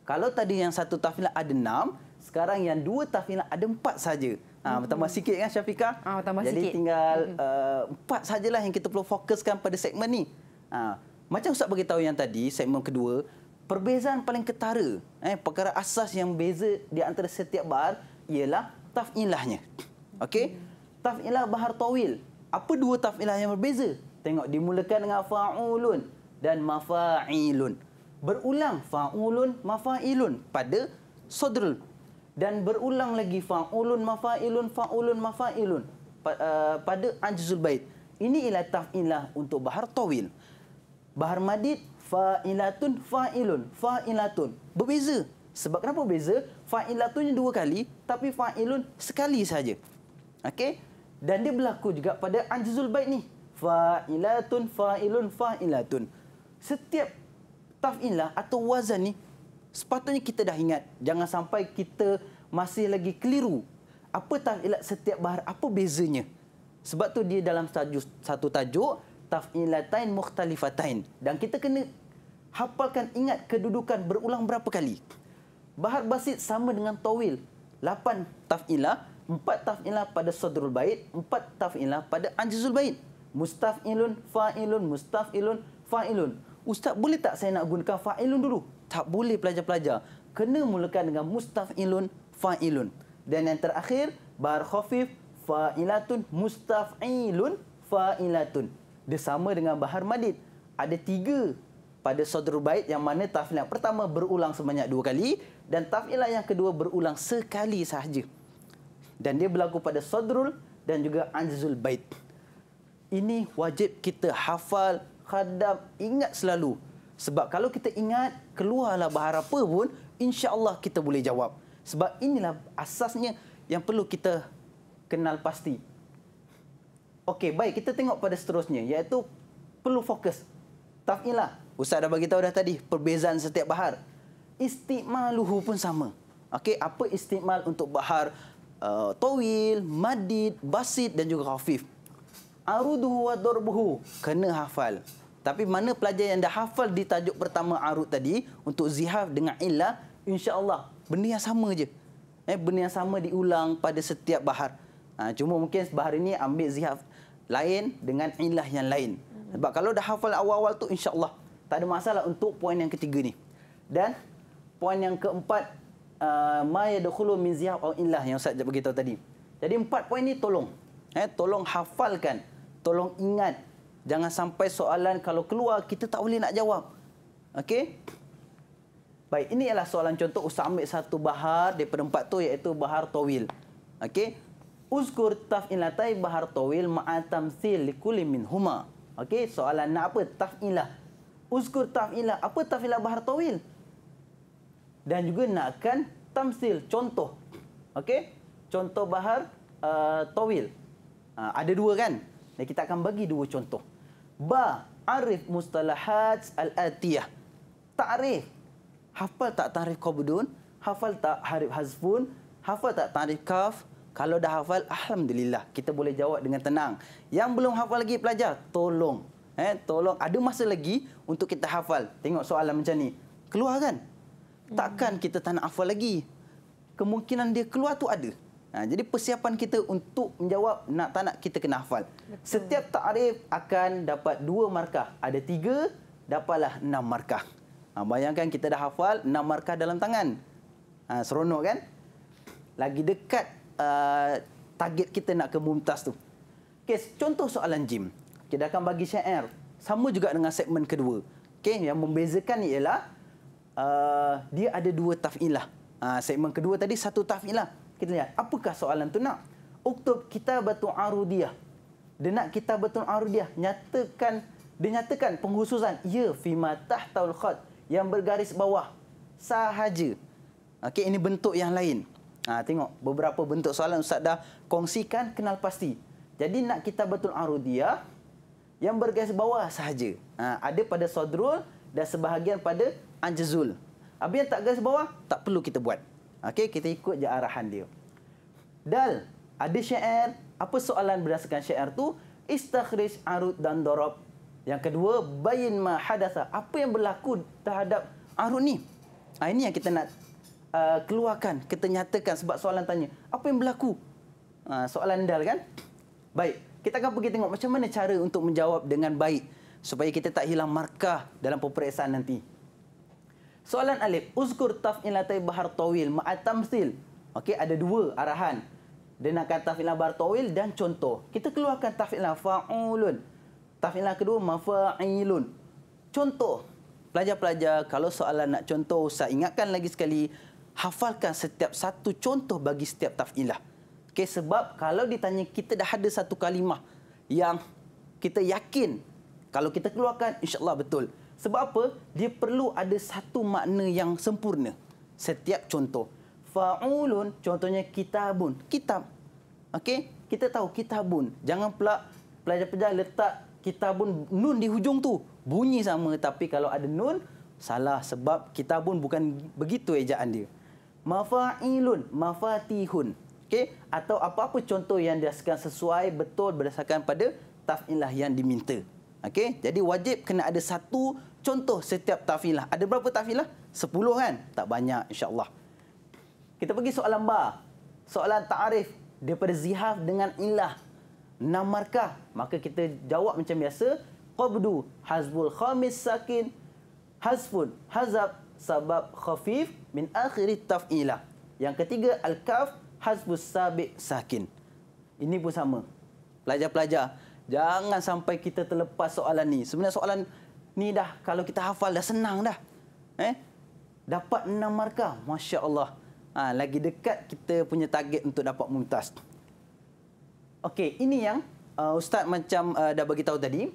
Kalau tadi yang satu tafilah ada enam, sekarang yang dua tafilah ada empat saja. Ha, hmm. bertambah mm -hmm. sikit kan Syafiqah? Ha, Jadi sikit. tinggal mm -hmm. uh, empat sajalah yang kita perlu fokuskan pada segmen ni. Ha, macam Ustaz beritahu yang tadi, segmen kedua, perbezaan paling ketara, eh, perkara asas yang beza di antara setiap bahar ialah tafilahnya. Okay, Mm -hmm. Tafilah Bahar Tawil apa dua tafilah yang berbeza? Tengok dimulakan dengan fa'ulun dan mafa'ilun. Berulang fa'ulun mafa'ilun pada sodrul. Dan berulang lagi fa'ulun mafa'ilun fa'ulun mafa'ilun uh, pada anjuzul bait. Ini ialah tafilah untuk bahar tawil. Bahar madid fa'ilatun fa'ilun fa'ilatun. Berbeza. Sebab kenapa berbeza? Fa'ilatunnya dua kali tapi fa'ilun sekali saja. Okey? dan dia berlaku juga pada anjuzul bait ni fa'ilatun fa'ilun fa'ilatun setiap taf'ilah atau wazan ni sepatutnya kita dah ingat jangan sampai kita masih lagi keliru apa taf'ilat setiap bahar apa bezanya sebab tu dia dalam tajuk, satu tajuk taf'ilatain mukhtalifatain dan kita kena hafalkan ingat kedudukan berulang berapa kali bahar basit sama dengan tawil lapan taf'ilah empat taf'ilah pada sodrul bait, empat taf'ilah pada anjizul bait. Mustaf'ilun, fa'ilun, mustaf'ilun, fa'ilun. Ustaz, boleh tak saya nak gunakan fa'ilun dulu? Tak boleh pelajar-pelajar. Kena mulakan dengan mustaf'ilun, fa'ilun. Dan yang terakhir, bar khafif, fa'ilatun, mustaf'ilun, fa'ilatun. Dia sama dengan bahar madid. Ada tiga pada sodrul bait yang mana taf'ilah pertama berulang sebanyak dua kali dan taf'ilah yang kedua berulang sekali sahaja dan dia berlaku pada sadrul dan juga anzul bait. Ini wajib kita hafal, khadam, ingat selalu. Sebab kalau kita ingat, keluarlah bahar apa pun, insyaAllah kita boleh jawab. Sebab inilah asasnya yang perlu kita kenal pasti. Okey, baik. Kita tengok pada seterusnya, iaitu perlu fokus. Taf'ilah. Ustaz dah bagi tahu dah tadi, perbezaan setiap bahar. Istiqmaluhu pun sama. Okey, apa istiqmal untuk bahar? uh, Tawil, Madid, Basid dan juga Khafif. Aruduhu wa darbuhu. Kena hafal. Tapi mana pelajar yang dah hafal di tajuk pertama arud tadi untuk zihar dengan illah, insyaAllah benda yang sama je. Eh, benda yang sama diulang pada setiap bahar. Ha, cuma mungkin bahar ini ambil zihar lain dengan illah yang lain. Sebab kalau dah hafal awal-awal tu insyaAllah tak ada masalah untuk poin yang ketiga ni. Dan poin yang keempat Ah, maya dakhulu min ziyab au illah yang Ustaz beritahu tadi. Jadi empat poin ini tolong. Eh, tolong hafalkan. Tolong ingat. Jangan sampai soalan kalau keluar kita tak boleh nak jawab. Okey? Baik, ini adalah soalan contoh usah ambil satu bahar daripada empat tu iaitu bahar tawil. Okey? Uzkur taf'ilatai bahar tawil ma'a tamthil likulli minhuma. Okey, soalan nak apa? Taf'ilah. Uzkur taf'ilah. Apa taf'ilah bahar tawil? dan juga nakkan tamsil contoh. Okey? Contoh bahar uh, tawil. Uh, ada dua kan? Dan kita akan bagi dua contoh. Ba arif mustalahat al-atiyah. Ta'rif. Hafal tak ta'rif qabdun? Hafal tak harif hazfun? Hafal tak ta'rif kaf? Kalau dah hafal, Alhamdulillah. Kita boleh jawab dengan tenang. Yang belum hafal lagi pelajar, tolong. Eh, tolong. Ada masa lagi untuk kita hafal. Tengok soalan macam ni. Keluar kan? takkan kita tak nak hafal lagi. Kemungkinan dia keluar tu ada. Ha, jadi persiapan kita untuk menjawab nak tak nak kita kena hafal. Betul. Setiap takrif akan dapat dua markah. Ada tiga, dapatlah enam markah. Ha, bayangkan kita dah hafal enam markah dalam tangan. Ha, seronok kan? Lagi dekat uh, target kita nak ke Mumtaz tu. Okay, contoh soalan Jim. Kita akan bagi syair. Sama juga dengan segmen kedua. Okay, yang membezakan ialah Uh, dia ada dua taf'ilah. Uh, segmen kedua tadi satu taf'ilah. Kita lihat apakah soalan tu nak? Uktub kita batu arudiah, Dia nak kita batu arudiah Nyatakan, dia penghususan. Ya, fima tahtaul khat. Yang bergaris bawah. Sahaja. Okey, ini bentuk yang lain. Ha, tengok beberapa bentuk soalan Ustaz dah kongsikan kenal pasti. Jadi nak kita betul arudiah yang bergaris bawah sahaja. Ha, ada pada sodrul dan sebahagian pada anjazul. Apa yang tak garis bawah, tak perlu kita buat. Okey, kita ikut je arahan dia. Dal, ada syair. Apa soalan berdasarkan syair tu? Istakhrij arud dan dorob. Yang kedua, bayin ma hadasa. Apa yang berlaku terhadap arud ni? Ha, ini yang kita nak uh, keluarkan, kita nyatakan sebab soalan tanya. Apa yang berlaku? Ha, soalan dal kan? Baik, kita akan pergi tengok macam mana cara untuk menjawab dengan baik supaya kita tak hilang markah dalam peperiksaan nanti. Soalan alif, uzkur taf'il latai bahar tawil ma'at tamsil. Okey, ada dua arahan. Dia nak kata taf'il bahar tawil dan contoh. Kita keluarkan taf'il fa'ulun. Taf'il kedua mafa'ilun. Contoh. Pelajar-pelajar, kalau soalan nak contoh, saya ingatkan lagi sekali, hafalkan setiap satu contoh bagi setiap taf'ilah. Okay, sebab kalau ditanya kita dah ada satu kalimah yang kita yakin kalau kita keluarkan, insyaAllah betul. Sebab apa? Dia perlu ada satu makna yang sempurna. Setiap contoh. Fa'ulun, contohnya kitabun. Kitab. Okey? Kita tahu kitabun. Jangan pula pelajar-pelajar letak kitabun nun di hujung tu. Bunyi sama. Tapi kalau ada nun, salah. Sebab kitabun bukan begitu ejaan dia. Mafa'ilun, mafatihun. Okey? Atau apa-apa contoh yang dirasakan sesuai betul berdasarkan pada taf'ilah yang diminta. Okey? Jadi wajib kena ada satu contoh setiap tafilah. Ada berapa tafilah? 10 kan? Tak banyak insya-Allah. Kita pergi soalan ba. Soalan ta'arif daripada zihaf dengan ilah. Enam markah. Maka kita jawab macam biasa. Qabdu hazbul khamis sakin. Hazfun hazab sabab khafif min akhiri taf'ilah. Yang ketiga, Al-Kaf hazbul sabik sakin. Ini pun sama. Pelajar-pelajar, jangan sampai kita terlepas soalan ni. Sebenarnya soalan Ni dah kalau kita hafal dah senang dah. Eh? Dapat enam markah, masya-Allah. Ha, lagi dekat kita punya target untuk dapat mumtaz. Okey, ini yang uh, ustaz macam uh, dah bagi tahu tadi.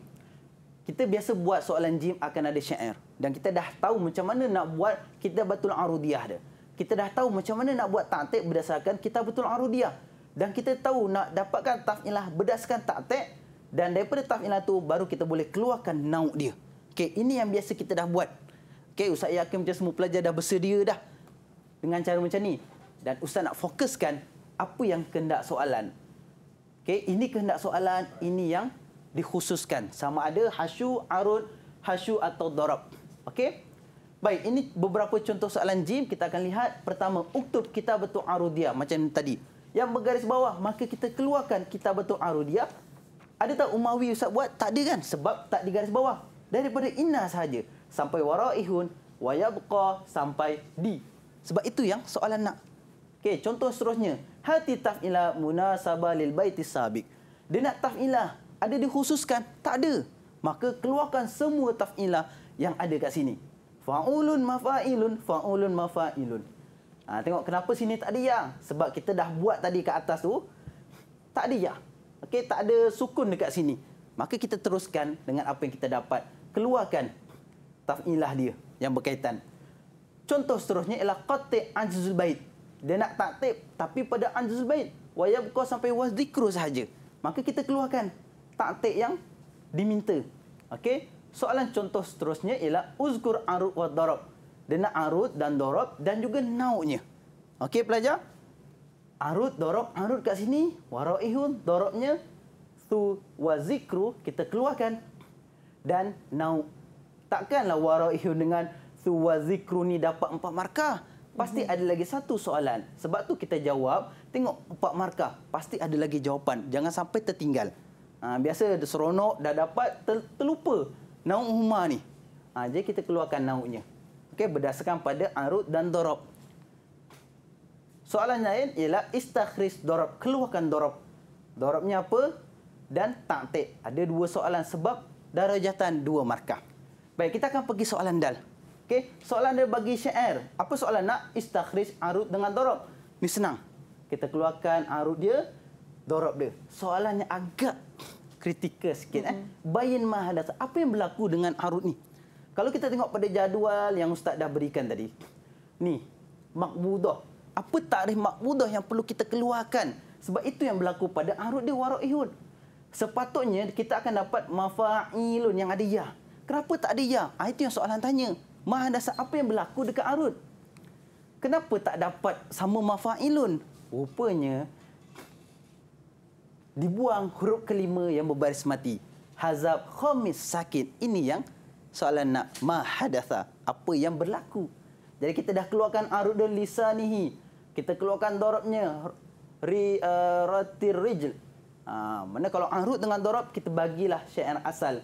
Kita biasa buat soalan jim akan ada syair dan kita dah tahu macam mana nak buat kita betul arudiyah dia. Kita dah tahu macam mana nak buat taktik berdasarkan kita betul arudiyah dan kita tahu nak dapatkan tafilah berdasarkan taktik dan daripada tafilah tu baru kita boleh keluarkan nauk dia. Okay, ini yang biasa kita dah buat. Okay, Ustaz yakin macam semua pelajar dah bersedia dah dengan cara macam ni. Dan Ustaz nak fokuskan apa yang kehendak soalan. Okay, ini kehendak soalan, ini yang dikhususkan. Sama ada hasyu, arun, hasyu atau dorab. Okay, Baik, ini beberapa contoh soalan jim. Kita akan lihat. Pertama, uktub kita betul arudia macam tadi. Yang bergaris bawah, maka kita keluarkan kita betul arudia. Ada tak Umawi Ustaz buat? Tak ada kan? Sebab tak digaris bawah daripada inna saja sampai waraihun wa yabqa sampai di sebab itu yang soalan nak okey contoh seterusnya hati taf'ila munasabah lil baiti sabiq dia nak taf'ila ada dikhususkan tak ada maka keluarkan semua taf'ila yang ada kat sini fa'ulun mafa'ilun fa'ulun mafa'ilun ha, tengok kenapa sini tak ada ya sebab kita dah buat tadi kat atas tu tak ada ya okey tak ada sukun dekat sini maka kita teruskan dengan apa yang kita dapat keluarkan taf'ilah dia yang berkaitan. Contoh seterusnya ialah qati' anzul bait. Dia nak taktib tapi pada anzul bait wayab kau sampai was dikru sahaja. Maka kita keluarkan taktib yang diminta. Okey. Soalan contoh seterusnya ialah uzkur arud wa darab. Dia nak arud dan darab dan juga naunya Okey pelajar? Arud, darab, arud kat sini. Waraihun, darabnya. Tu wa kita keluarkan dan nau. Takkanlah waraihu dengan suwazikruni dapat empat markah. Pasti hmm. ada lagi satu soalan. Sebab tu kita jawab, tengok empat markah. Pasti ada lagi jawapan. Jangan sampai tertinggal. Ha, biasa seronok dah dapat ter terlupa nauk huma ni. Ha, jadi kita keluarkan nauknya. Okey, berdasarkan pada arut dan dorob. Soalan lain ialah istakhris dorob. Keluarkan dorob. Dorobnya apa? Dan taktik. Ada dua soalan sebab darajatan dua markah. Baik, kita akan pergi soalan dal. Okey, soalan dia bagi syair. Apa soalan nak istakhrij arud dengan dorob? Ni senang. Kita keluarkan arud dia, dorob dia. Soalannya agak kritikal sikit mm -hmm. eh. Bayin mahadas. Apa yang berlaku dengan arud ni? Kalau kita tengok pada jadual yang ustaz dah berikan tadi. Ni, makbudah. Apa tarikh makbudah yang perlu kita keluarkan? Sebab itu yang berlaku pada arud dia warak sepatutnya kita akan dapat mafa'ilun yang ada ya. Kenapa tak ada ya? Ah, itu yang soalan tanya. Mahan dasar apa yang berlaku dekat Arut? Kenapa tak dapat sama mafa'ilun? Rupanya, dibuang huruf kelima yang berbaris mati. Hazab khomis sakit. Ini yang soalan nak mahadatha. Apa yang berlaku? Jadi kita dah keluarkan arudun lisanihi. Kita keluarkan dorobnya. Ri, uh, eh, rati rijl. Ha, mana kalau ahrud dengan dorob, kita bagilah syair asal.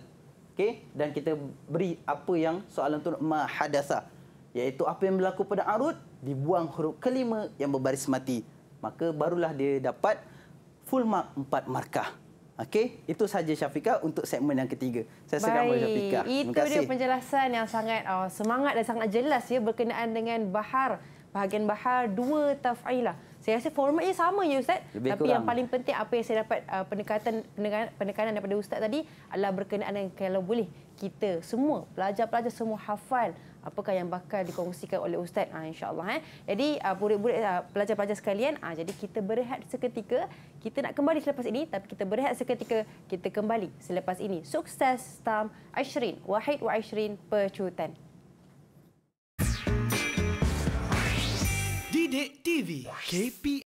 okay? Dan kita beri apa yang soalan tu mahadasa. Iaitu apa yang berlaku pada ahrud, dibuang huruf kelima yang berbaris mati. Maka barulah dia dapat full mark empat markah. Okey, itu saja Syafika untuk segmen yang ketiga. Saya sekarang boleh Syafika. Itu dia penjelasan yang sangat oh, semangat dan sangat jelas ya berkenaan dengan bahar, bahagian bahar dua tafailah. Saya rasa formatnya sama ya Ustaz. Lebih Tapi kurang. yang paling penting apa yang saya dapat uh, pendekatan penekanan daripada Ustaz tadi adalah berkenaan dengan kalau boleh kita semua pelajar-pelajar semua hafal apakah yang bakal dikongsikan oleh ustaz ha, insyaallah eh jadi murid-murid uh, uh, pelajar-pelajar sekalian uh, jadi kita berehat seketika kita nak kembali selepas ini tapi kita berehat seketika kita kembali selepas ini sukses tam Aishrin wahid wa Aishrin pecutan Bidik TV KP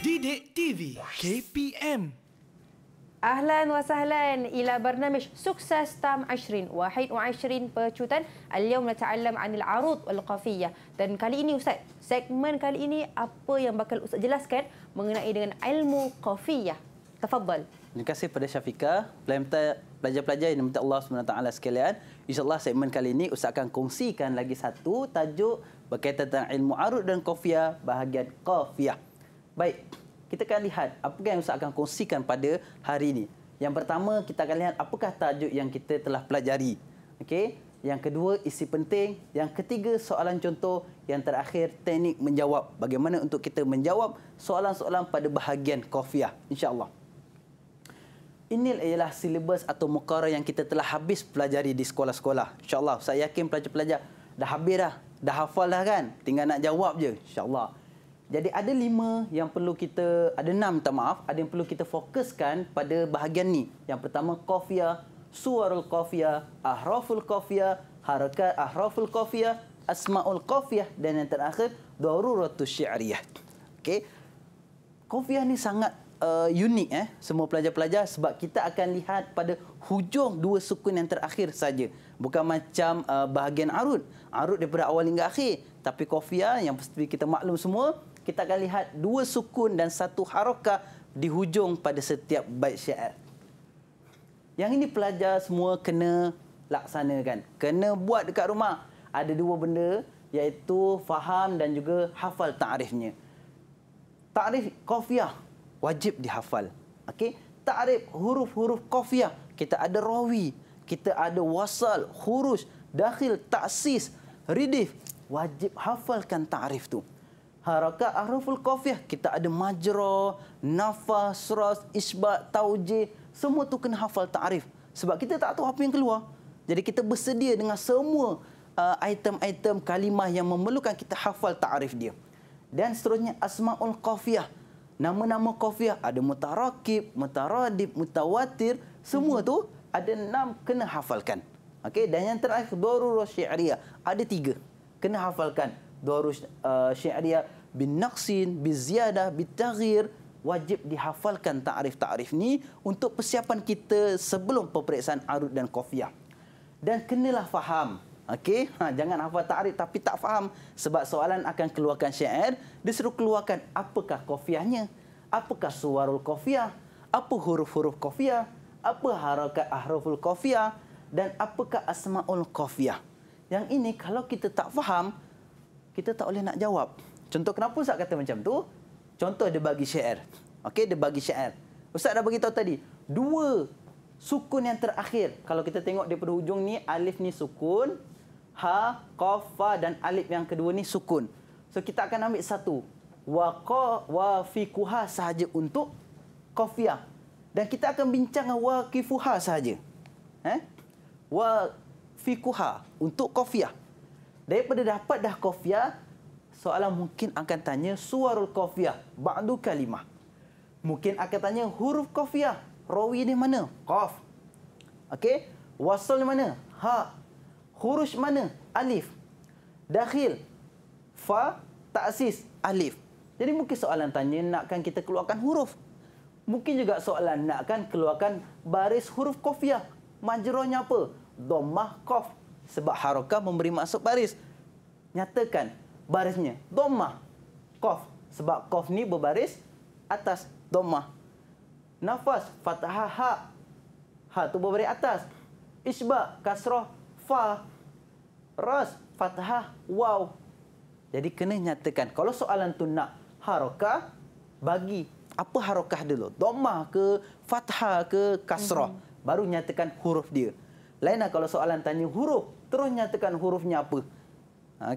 Bidik TV KPM Ahlan wa sahlan ila barnamish sukses tam 20, 2021 pecutan Al-Yawm Nata'alam Anil Arud Wal Qafiyah Dan kali ini Ustaz, segmen kali ini apa yang bakal Ustaz jelaskan mengenai dengan ilmu Qafiyah Tafadhal Terima kasih kepada Syafika, pelajar-pelajar yang minta Allah SWT sekalian. InsyaAllah segmen kali ini Ustaz akan kongsikan lagi satu tajuk berkaitan tentang ilmu arut dan kofia bahagian kofia. Baik, kita akan lihat apa yang Ustaz akan kongsikan pada hari ini. Yang pertama, kita akan lihat apakah tajuk yang kita telah pelajari. Okey. Yang kedua, isi penting. Yang ketiga, soalan contoh. Yang terakhir, teknik menjawab. Bagaimana untuk kita menjawab soalan-soalan pada bahagian kofia. InsyaAllah. Ini ialah silibus atau mukara yang kita telah habis pelajari di sekolah-sekolah. InsyaAllah, saya yakin pelajar-pelajar dah habis dah. Dah hafal dah kan? Tinggal nak jawab je. InsyaAllah. Jadi ada lima yang perlu kita, ada enam minta maaf, ada yang perlu kita fokuskan pada bahagian ni. Yang pertama, kofia, suarul kofia, ahraful kofia, harakat ahraful kofia, asma'ul kofia, dan yang terakhir, daruratu syi'riyah. Okay. Kofia ni sangat uh, unik eh semua pelajar-pelajar sebab kita akan lihat pada hujung dua sukun yang terakhir saja bukan macam uh, bahagian arut arut daripada awal hingga akhir tapi kofia ah, yang pasti kita maklum semua kita akan lihat dua sukun dan satu harakah di hujung pada setiap bait syair yang ini pelajar semua kena laksanakan kena buat dekat rumah ada dua benda iaitu faham dan juga hafal takrifnya takrif kofiah wajib dihafal. Okey, ta'rif huruf-huruf qafiyah, kita ada rawi, kita ada wasal, khurus, dakhil, taksis, ridif, wajib hafalkan ta'rif tu. Harakah ahruful qafiyah, kita ada majra, nafas, ras, isbat, taujih, semua tu kena hafal ta'rif. Sebab kita tak tahu apa yang keluar. Jadi kita bersedia dengan semua uh, item-item uh, kalimah yang memerlukan kita hafal ta'rif dia. Dan seterusnya asma'ul qafiyah nama-nama kofiah ada mutarakib, mutaradib, mutawatir, semua hmm. tu ada enam kena hafalkan. Okey, dan yang terakhir darur syi'riyah ada tiga kena hafalkan. Darur uh, syi'riyah bin naqsin, bi ziyadah, bi taghyir wajib dihafalkan takrif-takrif ni untuk persiapan kita sebelum peperiksaan arut dan kofiah. Dan kenalah faham Okey, ha, jangan hafal ta'rif tapi tak faham sebab soalan akan keluarkan syair, dia suruh keluarkan apakah kofiahnya, apakah suwarul kofiah, apa huruf-huruf kofiah, apa harakat ahruful kofiah dan apakah asmaul kofiah. Yang ini kalau kita tak faham, kita tak boleh nak jawab. Contoh kenapa Ustaz kata macam tu? Contoh dia bagi syair. Okey, dia bagi syair. Ustaz dah bagi tahu tadi, dua sukun yang terakhir. Kalau kita tengok daripada hujung ni, alif ni sukun, ha, qaf, fa dan alif yang kedua ni sukun. So kita akan ambil satu. Wa qa wa fi kuha sahaja untuk qafiyah. Ha. Dan kita akan bincang wa kifuha sahaja. Eh? Wa fi kuha untuk qafiyah. Ha. Daripada dapat dah qafiyah, ha, soalan mungkin akan tanya suarul qafiyah, ba'du kalimah. Mungkin akan tanya huruf qafiyah, rawi di mana? Qaf. Okey, wasal di mana? Ha, huruf mana? Alif. Dakhil. Fa. Taksis. Alif. Jadi mungkin soalan tanya, nakkan kita keluarkan huruf? Mungkin juga soalan, nakkan keluarkan baris huruf kofiah? Majrohnya apa? Dommah kof. Sebab harokah memberi masuk baris. Nyatakan barisnya. Dommah kof. Sebab kof ni berbaris atas. Dommah. Nafas. Fathah ha. Ha tu berbaris atas. Isbah. Kasroh fa ras fathah waw jadi kena nyatakan kalau soalan tu nak harakah bagi apa harakah dulu dhamma ke fathah ke kasrah mm -hmm. baru nyatakan huruf dia lainlah kalau soalan tanya huruf terus nyatakan hurufnya apa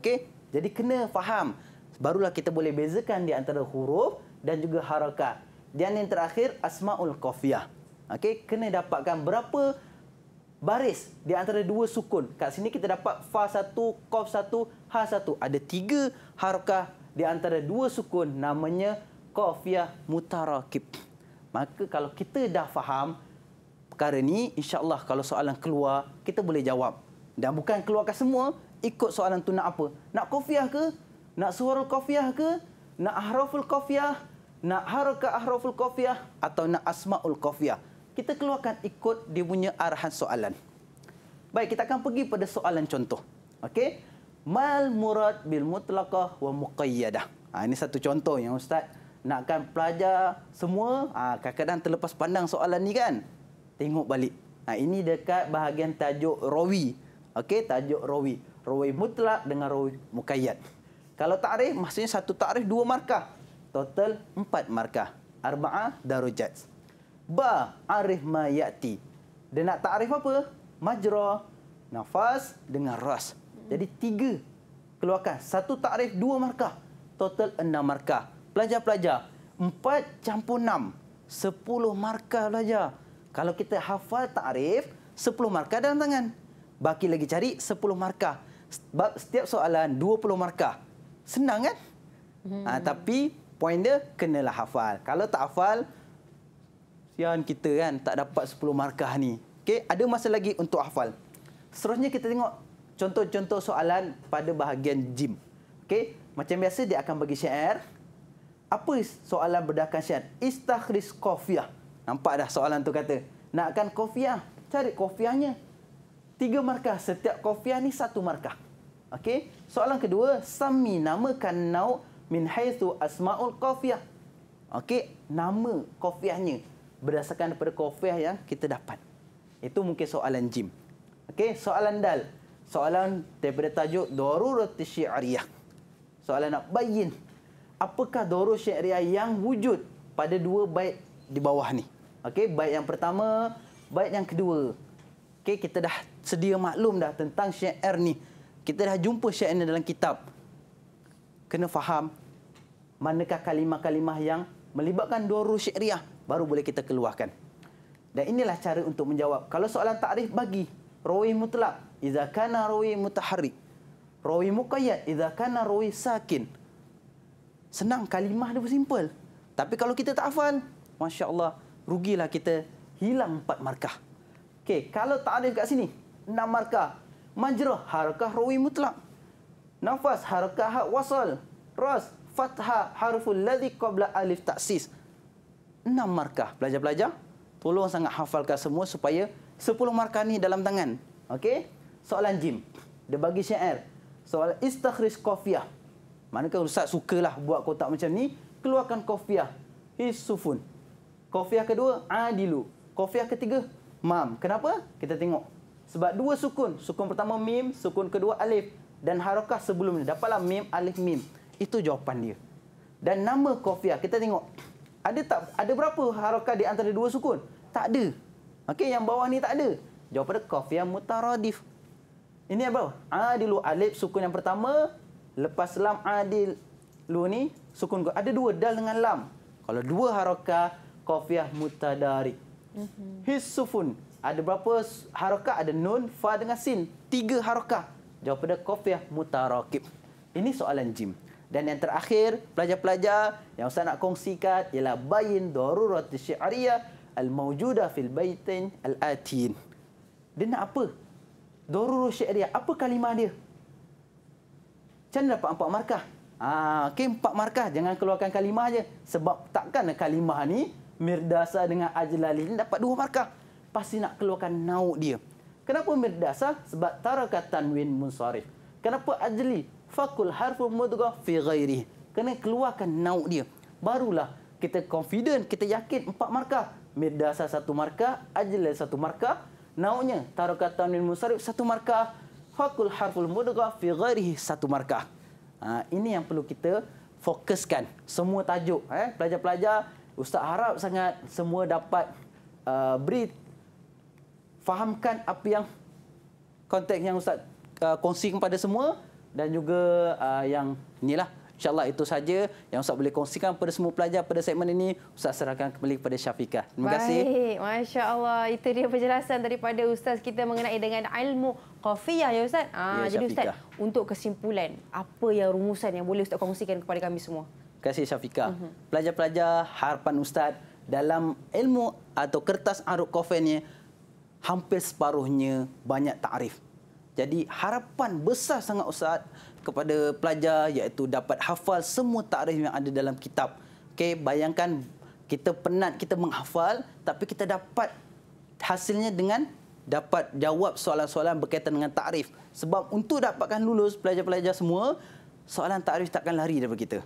okey jadi kena faham barulah kita boleh bezakan di antara huruf dan juga harakah dan yang terakhir asmaul qafiyah okey kena dapatkan berapa baris di antara dua sukun. Kat sini kita dapat fa satu, kof satu, ha satu. Ada tiga harakah di antara dua sukun namanya kofiah mutarakib. Maka kalau kita dah faham perkara ini, insyaAllah kalau soalan keluar, kita boleh jawab. Dan bukan keluarkan semua, ikut soalan tu nak apa. Nak kofiah ke? Nak suarul kofiah ke? Nak ahraful kofiah? Nak harakah ahraful kofiah? Atau nak asma'ul kofiah? kita keluarkan ikut dia punya arahan soalan. Baik, kita akan pergi pada soalan contoh. Okey. Mal murad bil mutlaqah wa muqayyadah. Ha, ini satu contoh yang Ustaz nakkan pelajar semua ha, kadang-kadang terlepas pandang soalan ni kan. Tengok balik. Ha, ini dekat bahagian tajuk rawi. Okey, tajuk rawi. Rawi mutlak dengan rawi muqayyad. Kalau tarikh maksudnya satu tarikh dua markah. Total empat markah. Arba'ah darujat ba arif ma yati. Dia nak takrif apa? Majra, nafas dengan ras. Jadi tiga keluarkan. Satu takrif dua markah. Total enam markah. Pelajar-pelajar, empat campur enam. Sepuluh markah pelajar. Kalau kita hafal takrif, sepuluh markah dalam tangan. Baki lagi cari sepuluh markah. Sebab setiap soalan dua puluh markah. Senang kan? Hmm. Ha, tapi poin dia kenalah hafal. Kalau tak hafal, Sian kita kan tak dapat 10 markah ni. Okey, ada masa lagi untuk hafal. Seterusnya kita tengok contoh-contoh soalan pada bahagian gym. Okey, macam biasa dia akan bagi syair. Apa soalan berdasarkan syair? Istakhris kofiah. Nampak dah soalan tu kata. Nakkan kofiah, cari kofiahnya. Tiga markah, setiap kofiah ni satu markah. Okey, soalan kedua, sami namakan nau min haitsu asmaul kofiah. Okey, nama kofiahnya berdasarkan daripada kofiah yang kita dapat. Itu mungkin soalan jim. Okey, soalan dal. Soalan daripada tajuk darurat syi'riyah. Soalan nak bayin. Apakah darurat syi'riyah yang wujud pada dua bait di bawah ni? Okey, bait yang pertama, bait yang kedua. Okey, kita dah sedia maklum dah tentang syi'r ni. Kita dah jumpa syi'r ni dalam kitab. Kena faham manakah kalimah-kalimah yang melibatkan darurat syi'riyah baru boleh kita keluarkan. Dan inilah cara untuk menjawab. Kalau soalan takrif bagi rawi mutlak idza kana rawi mutaharrik. Rawi muqayyad idza kana rawi sakin. Senang kalimah dia simple. Tapi kalau kita tak hafal, masya-Allah rugilah kita hilang empat markah. Okey, kalau takrif kat sini enam markah. Majrah harakah rawi mutlak. Nafas harakah wasal. Ras fathah harful ladzi qabla alif taksis enam markah. Pelajar-pelajar, tolong sangat hafalkan semua supaya sepuluh markah ni dalam tangan. Okey? Soalan Jim. Dia bagi syair. Soalan istakhris kofiah. Manakah Ustaz sukalah buat kotak macam ni? Keluarkan kofiyah, His Kofiyah kedua, adilu. kofiyah ketiga, mam. Kenapa? Kita tengok. Sebab dua sukun. Sukun pertama mim, sukun kedua alif. Dan harakah sebelumnya. Dapatlah mim, alif, mim. Itu jawapan dia. Dan nama kofiyah kita tengok. Ada tak ada berapa harakat di antara dua sukun? Tak ada. Okey, yang bawah ni tak ada. Jawab pada kaf yang mutaradif. Ini apa? Adilu alif sukun yang pertama. Lepas lam adil lu ni sukun gua. Ada dua dal dengan lam. Kalau dua harakah kafiah mutadarik. Mhm. His sufun. Ada berapa harakah? Ada nun, fa dengan sin. Tiga harakah. Jawab pada kafiah mutarakib. Ini soalan jim. Dan yang terakhir, pelajar-pelajar yang Ustaz nak kongsikan ialah bayin darurat syi'ariyah al-mawjudah fil baitin al-atin. Dia nak apa? Darurat syi'ariyah, apa kalimah dia? Macam mana dapat empat markah? Ah, ha, okay, empat markah, jangan keluarkan kalimah saja. Sebab takkan kalimah ni mirdasa dengan ajlali ini dapat dua markah. Pasti nak keluarkan nauk dia. Kenapa mirdasa? Sebab tarakatan win munsarif. Kenapa ajli? fakul harfu mudghah fi ghairi kena keluarkan nauk dia barulah kita confident kita yakin empat markah midasa satu markah ajla satu markah naunya tarakatan min musarif satu markah fakul harful mudghah fi ghairihi satu markah ha, ini yang perlu kita fokuskan semua tajuk eh pelajar-pelajar ustaz harap sangat semua dapat uh, beri fahamkan apa yang konteks yang ustaz uh, kongsi kepada semua dan juga uh, yang inilah insyaallah itu saja yang Ustaz boleh kongsikan pada semua pelajar pada segmen ini Ustaz serahkan kembali kepada Syafiqah. Terima kasih. Baik, masya-Allah. Itu dia penjelasan daripada ustaz kita mengenai dengan ilmu qafiyah ya ustaz. Ah ya, jadi ustaz untuk kesimpulan apa yang rumusan yang boleh ustaz kongsikan kepada kami semua? Terima kasih Syafiqah. Mhm. Pelajar-pelajar harapan ustaz dalam ilmu atau kertas aruk qafiyah ni hampir separuhnya banyak takrif. Jadi harapan besar sangat Ustaz kepada pelajar iaitu dapat hafal semua takrif yang ada dalam kitab. Okey, bayangkan kita penat kita menghafal tapi kita dapat hasilnya dengan dapat jawab soalan-soalan berkaitan dengan takrif. Sebab untuk dapatkan lulus pelajar-pelajar semua, soalan takrif takkan lari daripada kita.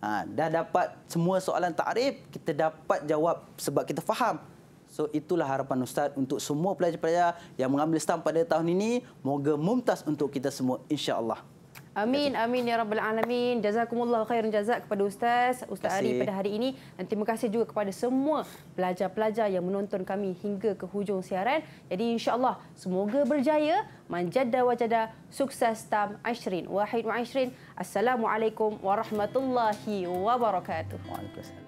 Ha, dah dapat semua soalan takrif, kita dapat jawab sebab kita faham. So itulah harapan Ustaz untuk semua pelajar-pelajar yang mengambil stam pada tahun ini. Moga mumtaz untuk kita semua insya-Allah. Amin, amin ya rabbal alamin. Jazakumullah khairan jazak kepada ustaz, Ustaz Ari pada hari ini. Dan terima kasih juga kepada semua pelajar-pelajar yang menonton kami hingga ke hujung siaran. Jadi insya-Allah semoga berjaya manjadda wajada sukses tam ashrin wahid wa ashrin. Assalamualaikum warahmatullahi wabarakatuh. Waalaikumsalam.